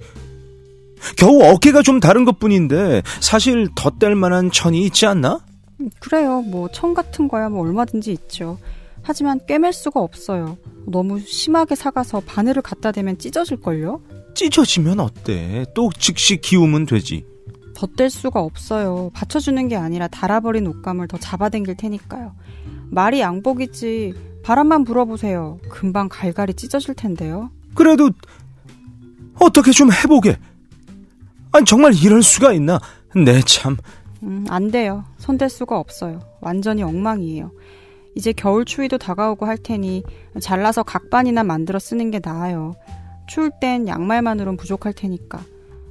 겨우 어깨가 좀 다른 것 뿐인데, 사실 덧댈 만한 천이 있지 않나? 그래요. 뭐, 천 같은 거야, 뭐, 얼마든지 있죠. 하지만 꿰맬 수가 없어요. 너무 심하게 사가서 바늘을 갖다 대면 찢어질걸요? 찢어지면 어때? 또 즉시 기우면 되지. 덧댈 수가 없어요. 받쳐주는 게 아니라 달아버린 옷감을 더 잡아당길 테니까요. 말이 양복이지. 바람만 불어보세요. 금방 갈갈이 찢어질 텐데요. 그래도 어떻게 좀 해보게. 아니 정말 이럴 수가 있나? 네 참. 음, 안 돼요. 손댈 수가 없어요. 완전히 엉망이에요. 이제 겨울 추위도 다가오고 할 테니 잘라서 각반이나 만들어 쓰는 게 나아요. 추울 땐 양말만으론 부족할 테니까.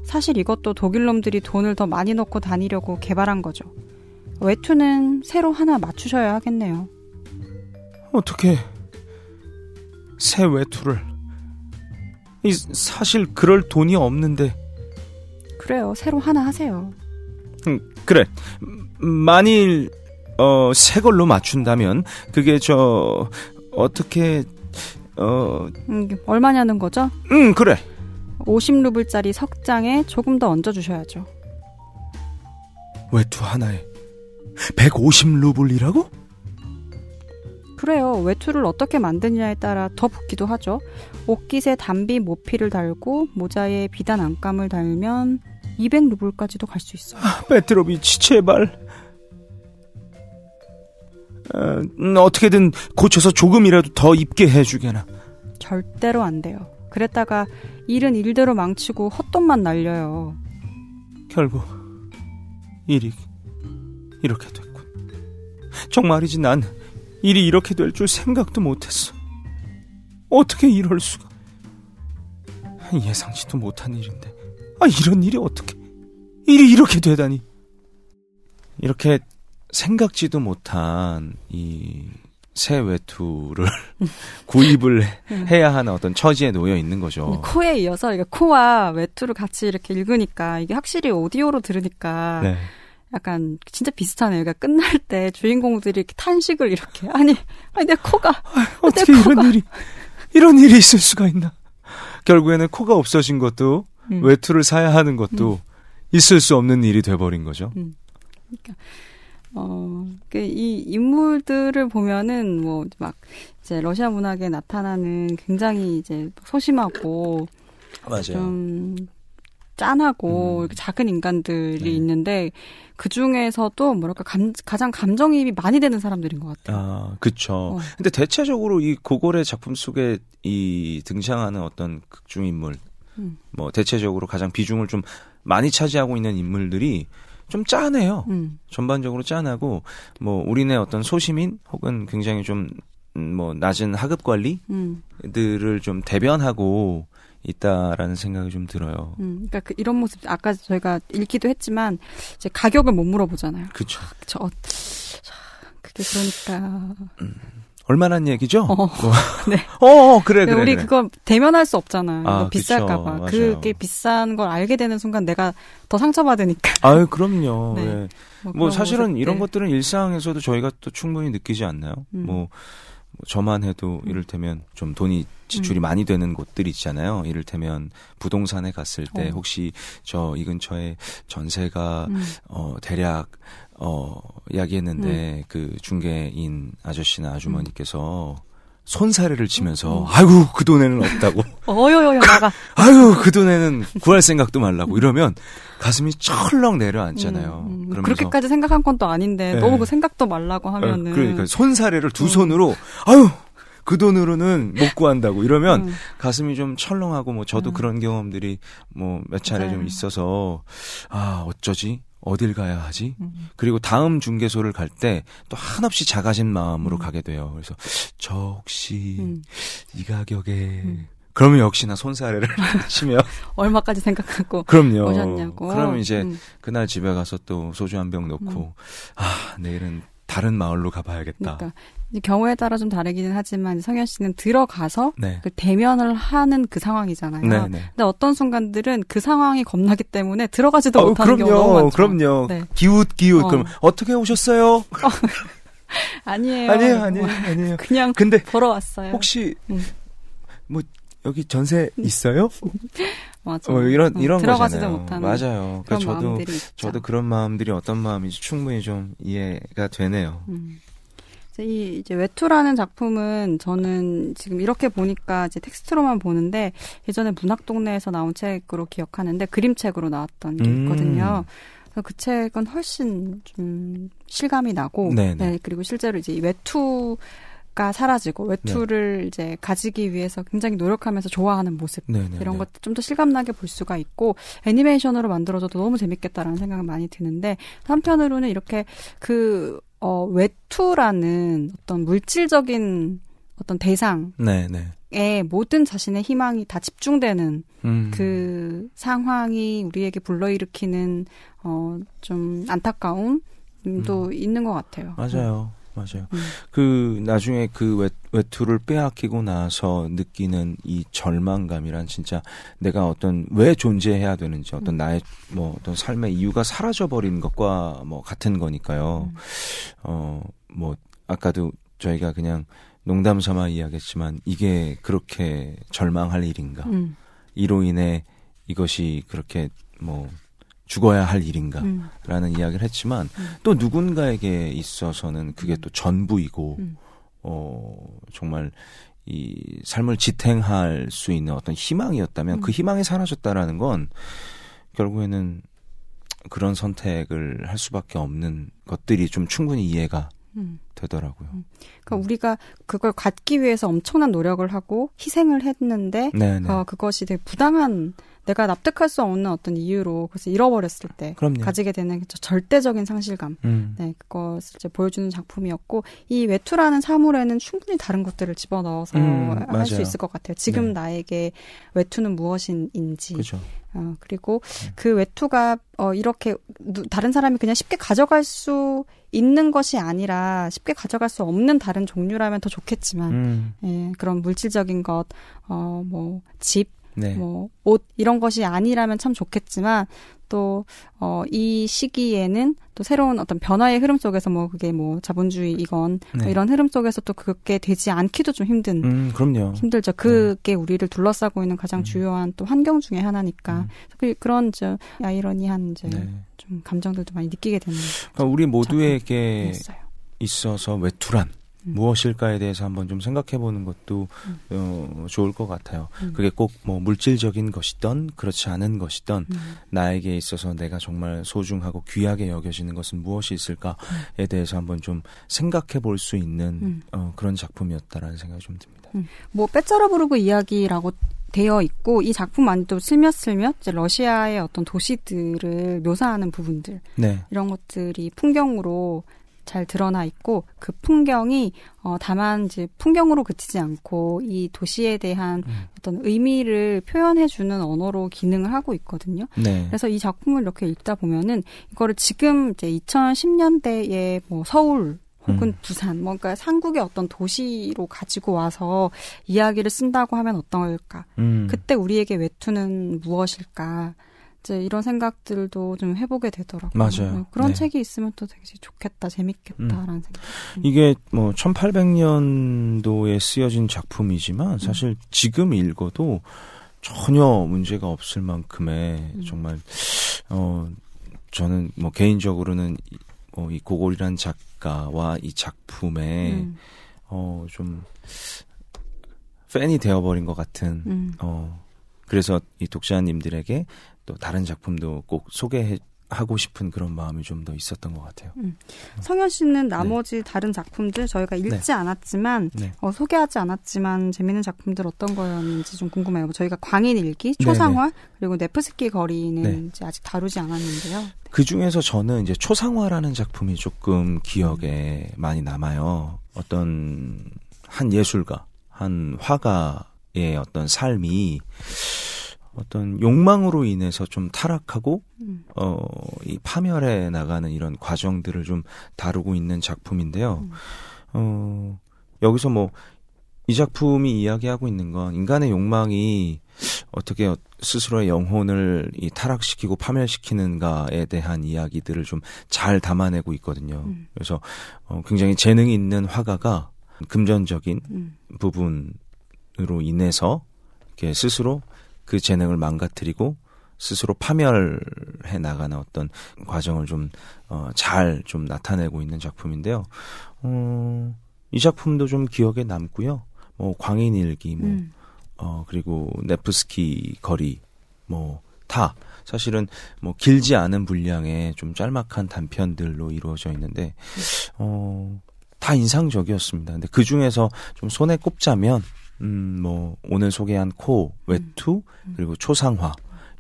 사실 이것도 독일 놈들이 돈을 더 많이 넣고 다니려고 개발한 거죠. 외투는 새로 하나 맞추셔야 하겠네요. 어떻게 새 외투를 사실 그럴 돈이 없는데. 그래요. 새로 하나 하세요. 음, 그래. 만일 어, 새 걸로 맞춘다면 그게 저 어떻게 어 음, 얼마냐는 거죠? 응, 음, 그래. 50루블짜리 석 장에 조금 더 얹어 주셔야죠. 왜 두 하나에 150루블이라고? 그래요. 외투를 어떻게 만드느냐에 따라 더 붙기도 하죠. 옷깃에 단비 모피를 달고 모자에 비단 안감을 달면 200루블까지도 갈 수 있어요. 아, 베트로비치 제발. 어, 음, 어떻게든 고쳐서 조금이라도 더 입게 해주게나. 절대로 안 돼요. 그랬다가 일은 일대로 망치고 헛돈만 날려요. 결국 일이 이렇게 됐군. 정말이지 난 일이 이렇게 될 줄 생각도 못했어. 어떻게 이럴 수가? 예상치도 못한 일인데. 아, 이런 일이 어떻게? 일이 이렇게 되다니. 이렇게 생각지도 못한 이 새 외투를 구입을 음. 해야 하는 어떤 처지에 놓여 있는 거죠. 코에 이어서 이게 그러니까 코와 외투를 같이 이렇게 읽으니까 이게 확실히 오디오로 들으니까 네. 약간 진짜 비슷하네요. 그러니까 끝날 때 주인공들이 이렇게 탄식을 이렇게 아니 아니 내 코가 어떻게 내 코가. 이런 일이 이런 일이 있을 수가 있나? 결국에는 코가 없어진 것도 음. 외투를 사야 하는 것도 음. 있을 수 없는 일이 돼버린 거죠. 음. 그러니까 어, 그 이 인물들을 보면은 뭐 막 이제 러시아 문학에 나타나는 굉장히 이제 소심하고 맞아요. 좀 짠하고 음. 작은 인간들이 네. 있는데 그 중에서도 뭐랄까 감, 가장 감정이입이 많이 되는 사람들인 것 같아요. 아, 그렇죠. 어. 근데 대체적으로 이 고골의 작품 속에 이 등장하는 어떤 극중 인물, 음. 뭐 대체적으로 가장 비중을 좀 많이 차지하고 있는 인물들이 좀 짠해요. 음. 전반적으로 짠하고 뭐 우리네 어떤 소시민 혹은 굉장히 좀뭐 음, 낮은 하급 관리들을 음. 좀 대변하고 있다라는 생각이 좀 들어요. 음, 그러니까 그 이런 모습 아까 저희가 읽기도 했지만 이제 가격을 못 물어보잖아요. 그렇죠. 저 어, 그게 그러니까 음, 얼마나 얘기죠? 어, 뭐. 네. 어, 어, 그래 그래. 네, 우리 그래. 그거 대면할 수 없잖아. 아, 비쌀까봐. 그 그게 비싼 걸 알게 되는 순간 내가 더 상처받으니까. 아유 그럼요. 네. 네. 뭐, 뭐 사실은 모습, 이런 네. 것들은 일상에서도 저희가 또 충분히 느끼지 않나요? 음. 뭐 저만 해도 음. 이를테면 좀 돈이 지출이 음. 많이 되는 곳들있잖아요 이를테면 부동산에 갔을 때 어. 혹시 저 이 근처에 전세가 음. 어 대략 어 이야기했는데 음. 그 중개인 아저씨나 아주머니께서 음. 손사래를 치면서 음, 음. 아이고 그 돈에는 없다고 어여여여 나가 아이고 그 돈에는 구할 생각도 말라고 이러면 가슴이 철렁 내려앉잖아요. 음, 음. 그렇게까지 생각한 건 또 아닌데 네. 너무 그 생각도 말라고 아, 하면은 그러니까 손사래를 두 음. 손으로 아유 그 돈으로는 못 구한다고 이러면 음. 가슴이 좀 철렁하고 뭐 저도 음. 그런 경험들이 뭐 몇 차례 좀 있어서 아 어쩌지 어딜 가야 하지? 음. 그리고 다음 중개소를 갈 때 또 한없이 작아진 마음으로 음. 가게 돼요. 그래서 저 혹시 음. 이 가격에 음. 그러면 역시나 손사래를 치며 얼마까지 생각하고 그럼요. 오셨냐고. 그러면 이제 음. 그날 집에 가서 또 소주 한 병 넣고 음. 아 내일은 다른 마을로 가봐야겠다. 그러니까 경우에 따라 좀 다르기는 하지만 성현 씨는 들어가서 네. 그 대면을 하는 그 상황이잖아요. 네, 네. 근데 어떤 순간들은 그 상황이 겁나기 때문에 들어가지도 어, 못하는 그럼요, 경우 너무 많죠. 그럼요. 네. 기웃 기웃 어. 그럼 어떻게 오셨어요? 어, 아니에요. 아니에요, 아니에요, 뭐 아니에요. 그냥 근데 보러 왔어요. 혹시 음. 뭐 여기 전세 있어요? 맞아. 어, 이런 어, 이런 들어가지도 거잖아요. 못하는 맞아요. 그러니까 저도 저도 그런 마음들이 어떤 마음인지 충분히 좀 이해가 되네요. 음. 이 이제 외투라는 작품은 저는 지금 이렇게 보니까 이제 텍스트로만 보는데 예전에 문학동네에서 나온 책으로 기억하는데 그림책으로 나왔던 게 음. 있거든요. 음. 그래서 그 책은 훨씬 좀 실감이 나고 네네. 네, 그리고 실제로 이제 외투 가 사라지고 외투를 네. 이제 가지기 위해서 굉장히 노력하면서 좋아하는 모습 네, 네, 이런 것도 좀 더 실감나게 볼 수가 있고 애니메이션으로 만들어져도 너무 재밌겠다라는 생각은 많이 드는데 한편으로는 이렇게 그 어, 외투라는 어떤 물질적인 어떤 대상에 네, 네. 네네. 모든 자신의 희망이 다 집중되는 음. 그 상황이 우리에게 불러일으키는 어, 좀 안타까움도 음, 음. 있는 것 같아요. 맞아요. 맞아요. 음. 그 나중에 그 외, 외투를 빼앗기고 나서 느끼는 이 절망감이란 진짜 내가 어떤 왜 존재해야 되는지 어떤 음. 나의 뭐 어떤 삶의 이유가 사라져 버린 것과 뭐 같은 거니까요. 음. 어뭐 아까도 저희가 그냥 농담 삼아 이야기했지만 이게 그렇게 절망할 일인가? 음. 이로 인해 이것이 그렇게 뭐 죽어야 할 일인가라는 음. 이야기를 했지만 음. 또 누군가에게 있어서는 그게 음. 또 전부이고 음. 어 정말 이 삶을 지탱할 수 있는 어떤 희망이었다면 그 음. 희망이 사라졌다라는 건 결국에는 그런 선택을 할 수밖에 없는 것들이 좀 충분히 이해가 되더라고요. 그러니까 우리가 그걸 갖기 위해서 엄청난 노력을 하고 희생을 했는데 네, 네. 어, 그것이 되게 부당한 내가 납득할 수 없는 어떤 이유로 그것을 잃어버렸을 때 그럼요. 가지게 되는 절대적인 상실감 음. 네, 그것을 이제 보여주는 작품이었고 이 외투라는 사물에는 충분히 다른 것들을 집어넣어서 음, 할수 있을 것 같아요. 지금 네. 나에게 외투는 무엇인지 그죠. 어, 그리고 네. 그 외투가 어, 이렇게 다른 사람이 그냥 쉽게 가져갈 수 있는 것이 아니라 쉽게 가져갈 수 없는 다른 종류라면 더 좋겠지만 음. 예, 그런 물질적인 것, 어, 뭐 집, 네. 뭐옷 이런 것이 아니라면 참 좋겠지만 또어이 시기에는 또 새로운 어떤 변화의 흐름 속에서 뭐 그게 뭐 자본주의이건 뭐 네. 이런 흐름 속에서 또 그게 되지 않기도 좀 힘든 음, 그럼요. 힘들죠. 그게 네. 우리를 둘러싸고 있는 가장 음. 주요한 또 환경 중의 하나니까 음. 그, 그런 저 아이러니한 이제 네. 좀 감정들도 많이 느끼게 되는 그러니까 우리 모두에게 있어요. 있어서 외투란 무엇일까에 대해서 한번 좀 생각해 보는 것도 음. 어, 좋을 것 같아요. 음. 그게 꼭 뭐 물질적인 것이든 그렇지 않은 것이든 음. 나에게 있어서 내가 정말 소중하고 귀하게 여겨지는 것은 무엇이 있을까에 대해서 한번 좀 생각해 볼 수 있는 음. 어, 그런 작품이었다라는 생각이 좀 듭니다. 음. 뭐 빼짜라 부르고 이야기라고 되어 있고 이 작품 안도 슬며슬며 이제 러시아의 어떤 도시들을 묘사하는 부분들 네. 이런 것들이 풍경으로 잘 드러나 있고 그 풍경이 어 다만 이제 풍경으로 그치지 않고 이 도시에 대한 음. 어떤 의미를 표현해 주는 언어로 기능을 하고 있거든요. 네. 그래서 이 작품을 이렇게 읽다 보면은 이거를 지금 이제 2010년대에 뭐 서울 혹은 음. 부산, 뭔가 뭐 삼국의 그러니까 어떤 도시로 가지고 와서 이야기를 쓴다고 하면 어떨까? 음. 그때 우리에게 외투는 무엇일까? 이제 이런 생각들도 좀 해보게 되더라고요. 맞아요. 네, 그런 네. 책이 있으면 또 되게 좋겠다, 재밌겠다라는 음. 생각. 이게 뭐 1800년도에 쓰여진 작품이지만 사실 음. 지금 읽어도 전혀 문제가 없을 만큼의 음. 정말 어 저는 뭐 개인적으로는 이, 뭐 이 고골이란 작가와 이 작품에 음. 어좀 팬이 되어버린 것 같은 음. 어. 그래서 이 독자님들에게 또 다른 작품도 꼭소개 하고 싶은 그런 마음이 좀 더 있었던 것 같아요. 음. 성현 씨는 나머지 네. 다른 작품들 저희가 네. 읽지 네. 않았지만 네. 어, 소개하지 않았지만 재밌는 작품들 어떤 거였는지 좀 궁금해요. 저희가 광인 일기, 네, 초상화 네. 그리고 네프스키 거리는 이제 아직 다루지 않았는데요. 그 중에서 저는 이제 초상화라는 작품이 조금 기억에 음. 많이 남아요. 어떤 한 예술가, 한 화가의 어떤 삶이 어떤 욕망으로 인해서 좀 타락하고 음. 어이 파멸해 나가는 이런 과정들을 좀 다루고 있는 작품인데요. 음. 어 여기서 뭐 이 작품이 이야기하고 있는 건 인간의 욕망이 어떻게 스스로의 영혼을 이 타락시키고 파멸시키는가에 대한 이야기들을 좀 잘 담아내고 있거든요. 음. 그래서 어 굉장히 재능이 있는 화가가 금전적인 음. 부분으로 인해서 이렇게 스스로 그 재능을 망가뜨리고 스스로 파멸해 나가는 어떤 과정을 좀, 어, 잘 좀 나타내고 있는 작품인데요. 어, 이 작품도 좀 기억에 남고요. 뭐, 광인 일기, 뭐, 음. 어, 그리고 네프스키 거리, 뭐, 타. 사실은 뭐, 길지 않은 분량의 좀 짤막한 단편들로 이루어져 있는데, 어, 다 인상적이었습니다. 근데 그 중에서 좀 손에 꼽자면, 음, 뭐 오늘 소개한 코, 외투, 음, 음. 그리고 초상화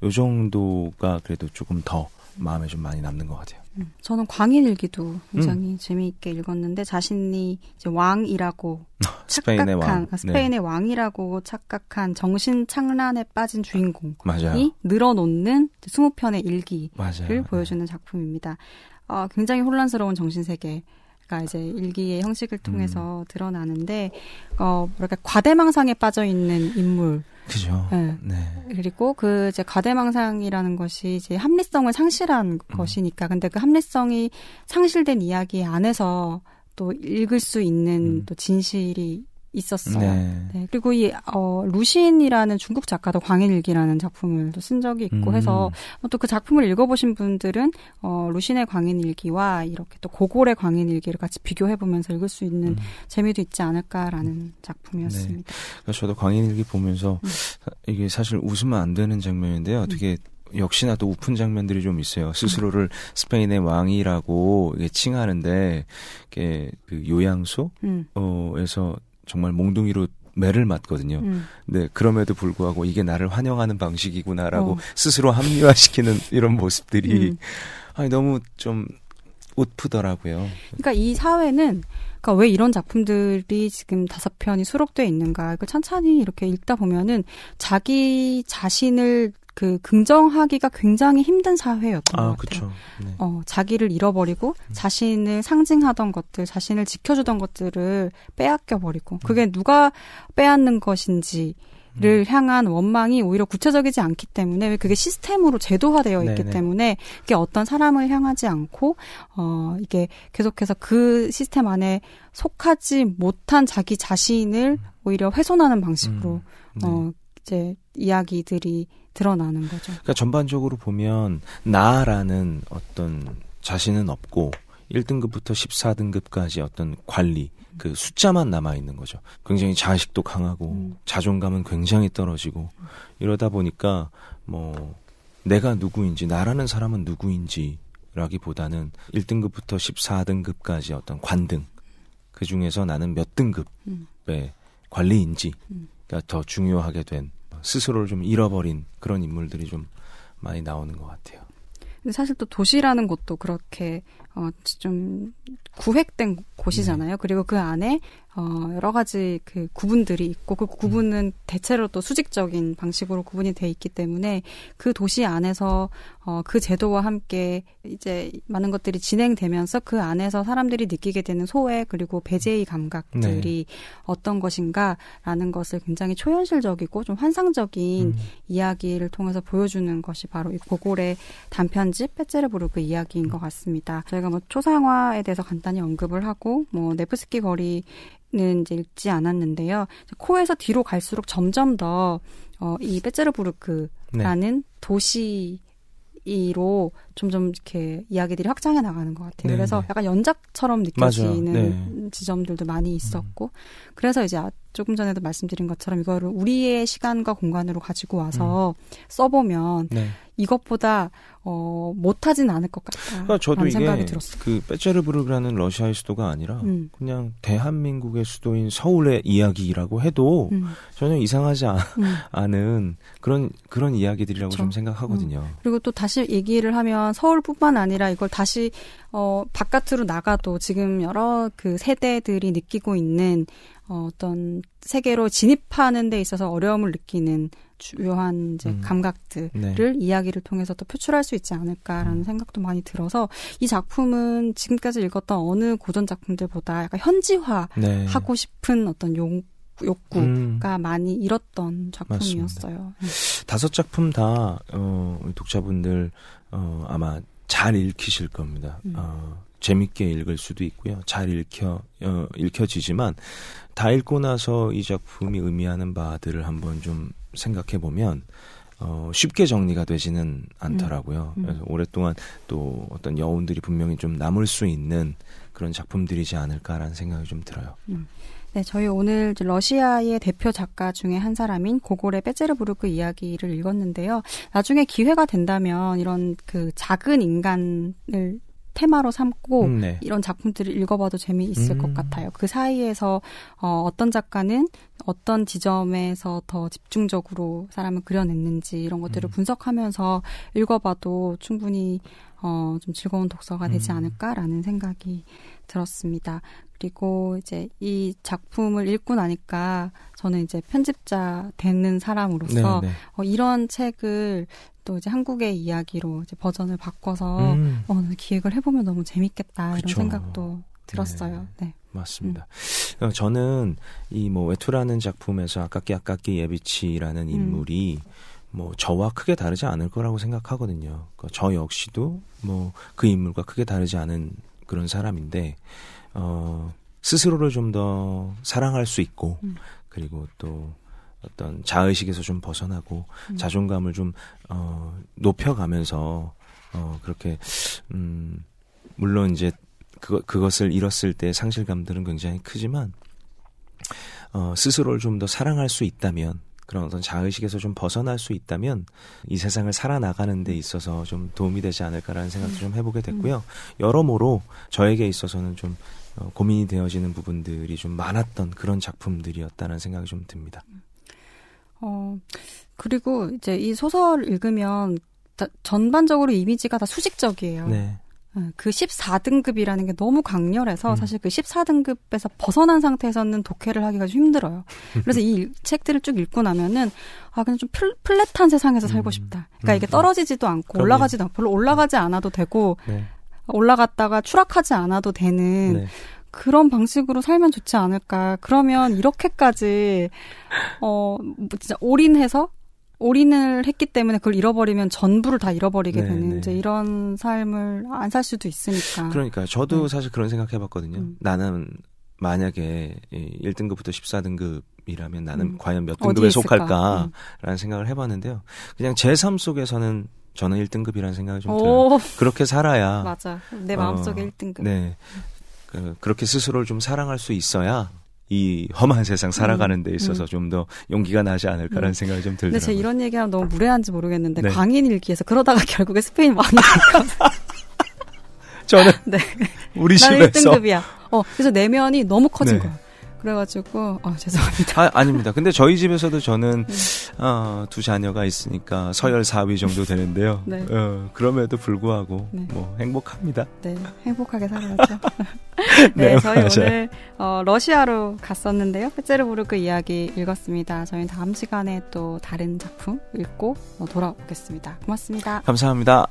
요 정도가 그래도 조금 더 마음에 좀 많이 남는 것 같아요. 음. 저는 광인일기도 음. 굉장히 음. 재미있게 읽었는데 자신이 이제 왕이라고 스페인의 착각한 왕. 아, 네. 스페인의 네. 왕이라고 착각한 정신 창란에 빠진 주인공이 맞아요. 늘어놓는 20편의 일기를 맞아요. 보여주는 작품입니다. 어, 굉장히 혼란스러운 정신 세계. 가 이제 일기의 형식을 통해서 음. 드러나는데 어 뭐랄까 과대망상에 빠져 있는 인물. 그죠. 네. 네. 그리고 그 이제 과대망상이라는 것이 이제 합리성을 상실한 음. 것이니까 근데 그 합리성이 상실된 이야기 안에서 또 읽을 수 있는 음. 또 진실이 있었어요. 네. 네. 그리고 이 어, 루시이라는 중국 작가도 광인일기라는 작품을 또쓴 적이 있고 음. 해서 어, 또그 작품을 읽어보신 분들은 어, 루신의 광인일기와 이렇게 또 고골의 광인일기를 같이 비교해보면서 읽을 수 있는 음. 재미도 있지 않을까라는 작품이었습니다. 네. 그러니까 저도 광인일기 보면서 음. 이게 사실 웃으면 안 되는 장면인데요. 어떻게 음. 역시나 또 우픈 장면들이 좀 있어요. 음. 스스로를 스페인의 왕이라고 칭하는데, 이게 그 요양소에서 음. 어, 정말 몽둥이로 매를 맞거든요. 음. 네, 그럼에도 불구하고 이게 나를 환영하는 방식이구나라고 어. 스스로 합리화시키는 이런 모습들이 음. 아니 너무 좀 웃프더라고요. 그러니까 이 사회는 그니까왜 이런 작품들이 지금 다섯 편이 수록되어 있는가? 그그천니히 이렇게 읽다 보면은 자기 자신을 그 긍정하기가 굉장히 힘든 사회였던 아, 것 같아요. 네. 어, 자기를 잃어버리고 음. 자신을 상징하던 것들, 자신을 지켜주던 것들을 빼앗겨 버리고 음. 그게 누가 빼앗는 것인지 를 음. 향한 원망이 오히려 구체적이지 않기 때문에 그게 시스템으로 제도화되어 있기 네네. 때문에 그게 어떤 사람을 향하지 않고 어 이게 계속해서 그 시스템 안에 속하지 못한 자기 자신을 음. 오히려 훼손하는 방식으로 음. 어, 네. 어 이제 이야기들이 드러나는 거죠. 그러니까 전반적으로 보면 나라는 어떤 자신은 없고 1등급부터 14등급까지 어떤 관리 그 숫자만 남아 있는 거죠. 굉장히 자식도 강하고 음. 자존감은 굉장히 떨어지고 이러다 보니까 뭐 내가 누구인지 나라는 사람은 누구인지라기보다는 1등급부터 14등급까지 어떤 관등 그 중에서 나는 몇 등급의 음. 관리인지 음. 더 중요하게 된 스스로를 좀 잃어버린 그런 인물들이 좀 많이 나오는 것 같아요. 근데 사실 또 도시라는 곳도 그렇게 어, 좀 구획된 곳이잖아요. 네. 그리고 그 안에 어, 여러 가지 그 구분들이 있고 그 네. 구분은 대체로 또 수직적인 방식으로 구분이 돼 있기 때문에 그 도시 안에서 어, 그 제도와 함께 이제 많은 것들이 진행되면서 그 안에서 사람들이 느끼게 되는 소외 그리고 배제의 네. 감각들이 네. 어떤 것인가라는 것을 굉장히 초현실적이고 좀 환상적인 음. 이야기를 통해서 보여주는 것이 바로 이 고골의 단편집 빼째르부르그 이야기인 것 같습니다. 저희가 저희가 뭐 초상화에 대해서 간단히 언급을 하고 뭐 네프스키 거리는 이제 읽지 않았는데요. 코에서 뒤로 갈수록 점점 더이 어, 베체르부르크라는 네. 도시 로 점점 이렇게 이야기들이 확장해 나가는 것 같아요. 네 그래서 네. 약간 연작처럼 느껴지는 네. 지점들도 많이 있었고, 음. 그래서 이제 조금 전에도 말씀드린 것처럼 이거를 우리의 시간과 공간으로 가지고 와서 음. 써보면 네. 이것보다 어, 못하진 않을 것 같다. 그러니까 저도 이게 그 빼체르부르크라는 러시아의 수도가 아니라 음. 그냥 대한민국의 수도인 서울의 이야기라고 해도 음. 전혀 이상하지 아, 않은 그런 그런 이야기들이라고 그렇좀 생각하거든요. 음. 그리고 또 다시 얘기를 하면 서울뿐만 아니라 이걸 다시 어, 바깥으로 나가도 지금 여러 그 세대들이 느끼고 있는 어, 어떤 세계로 진입하는 데 있어서 어려움을 느끼는 주요한 이제 음. 감각들을 네. 이야기를 통해서 또 표출할 수 있지 않을까라는 음. 생각도 많이 들어서 이 작품은 지금까지 읽었던 어느 고전 작품들보다 약간 현지화 네. 하고 싶은 어떤 용 욕구가 음. 많이 잃었던 작품이었어요. 다섯 작품 다 어, 독자분들 어, 아마 잘 읽히실 겁니다. 음. 어, 재밌게 읽을 수도 있고요. 잘 읽혀 어, 읽혀지지만 다 읽고 나서 이 작품이 의미하는 바들을 한번 좀 생각해 보면 어, 쉽게 정리가 되지는 않더라고요. 음, 음. 그래서 오랫동안 또 어떤 여운들이 분명히 좀 남을 수 있는 그런 작품들이지 않을까라는 생각이 좀 들어요. 음. 네, 저희 오늘 러시아의 대표 작가 중에 한 사람인 고골의 베제르부르크 이야기를 읽었는데요. 나중에 기회가 된다면 이런 그 작은 인간을 테마로 삼고 음, 네. 이런 작품들을 읽어봐도 재미있을 음. 것 같아요. 그 사이에서 어, 어떤 작가는 어떤 지점에서 더 집중적으로 사람을 그려냈는지 이런 것들을 음. 분석하면서 읽어봐도 충분히 어, 좀 즐거운 독서가 되지 음. 않을까라는 생각이 들었습니다. 그리고 이제 이 작품을 읽고 나니까 저는 이제 편집자 되는 사람으로서 네, 네. 어, 이런 책을 또 이제 한국의 이야기로 이제 버전을 바꿔서 음. 어, 기획을 해보면 너무 재밌겠다 그쵸. 이런 생각도 네. 들었어요. 네. 네. 맞습니다. 음. 저는 이 뭐 외투라는 작품에서 아깝게 아깝게 예비치라는 음. 인물이 음. 뭐 저와 크게 다르지 않을 거라고 생각하거든요. 그러니까저 역시도 뭐 그 인물과 크게 다르지 않은 그런 사람인데 어 스스로를 좀 더 사랑할 수 있고 음. 그리고 또 어떤 자의식에서 좀 벗어나고 음. 자존감을 좀 어, 높여가면서 어, 그렇게 음, 물론 이제 그, 그것을 잃었을 때 상실감들은 굉장히 크지만 어, 스스로를 좀 더 사랑할 수 있다면 그런 어떤 자의식에서 좀 벗어날 수 있다면 이 세상을 살아나가는 데 있어서 좀 도움이 되지 않을까라는 생각도 좀 해보게 음. 됐고요. 여러모로 저에게 있어서는 좀 어, 고민이 되어지는 부분들이 좀 많았던 그런 작품들이었다는 생각이 좀 듭니다. 음. 어, 그리고 이제 이 소설 읽으면 전반적으로 이미지가 다 수직적이에요. 네. 어, 그 14등급이라는 게 너무 강렬해서 음. 사실 그 14등급에서 벗어난 상태에서는 독해를 하기가 좀 힘들어요. 그래서 이 책들을 쭉 읽고 나면은 아 그냥 좀 플, 랫한 세상에서 살고 음. 싶다. 그러니까 이게 음. 떨어지지도 않고 그럼요. 올라가지도 별로 올라가지 않아도 되고 네. 올라갔다가 추락하지 않아도 되는 네. 그런 방식으로 살면 좋지 않을까. 그러면 이렇게까지 어뭐 진짜 올인해서 올인을 했기 때문에 그걸 잃어버리면 전부를 다 잃어버리게 네, 되는 네. 이제 이런 삶을 안 살 수도 있으니까. 그러니까 저도 음. 사실 그런 생각해 봤거든요. 음. 나는 만약에 1등급부터 14등급이라면 나는 음. 과연 몇 등급에 속할까라는 음. 생각을 해 봤는데요. 그냥 제 삶 속에서는 저는 1등급이라는 생각이 좀 오. 들어요. 그렇게 살아야 맞아. 내 마음속에 어, 1등급. 네. 그, 그렇게 스스로를 좀 사랑할 수 있어야 이 험한 세상 살아가는 데 음, 있어서 음, 음. 좀더 용기가 나지 않을까라는 음. 네. 생각이 좀 들더라고요. 근데 제가 이런 얘기하면 너무 무례한지 모르겠는데 네. 광인 일기에서 그러다가 결국에 스페인 왕이 저는 네. 우리 집에서 1등급이야. 어, 그래서 내면이 너무 커진 네. 거야. 그래가지고 어, 죄송합니다. 아, 닙니다 근데 저희 집에서도 저는 네. 어, 두 자녀가 있으니까 서열 4위 정도 되는데요. 네. 어, 그럼에도 불구하고 네. 뭐 행복합니다. 네, 행복하게 살아야죠. 네, 네, 저희 맞아요. 오늘 어, 러시아로 갔었는데요. 페체르부르크 이야기 읽었습니다. 저희 다음 시간에 또 다른 작품 읽고 어, 돌아오겠습니다. 고맙습니다. 감사합니다.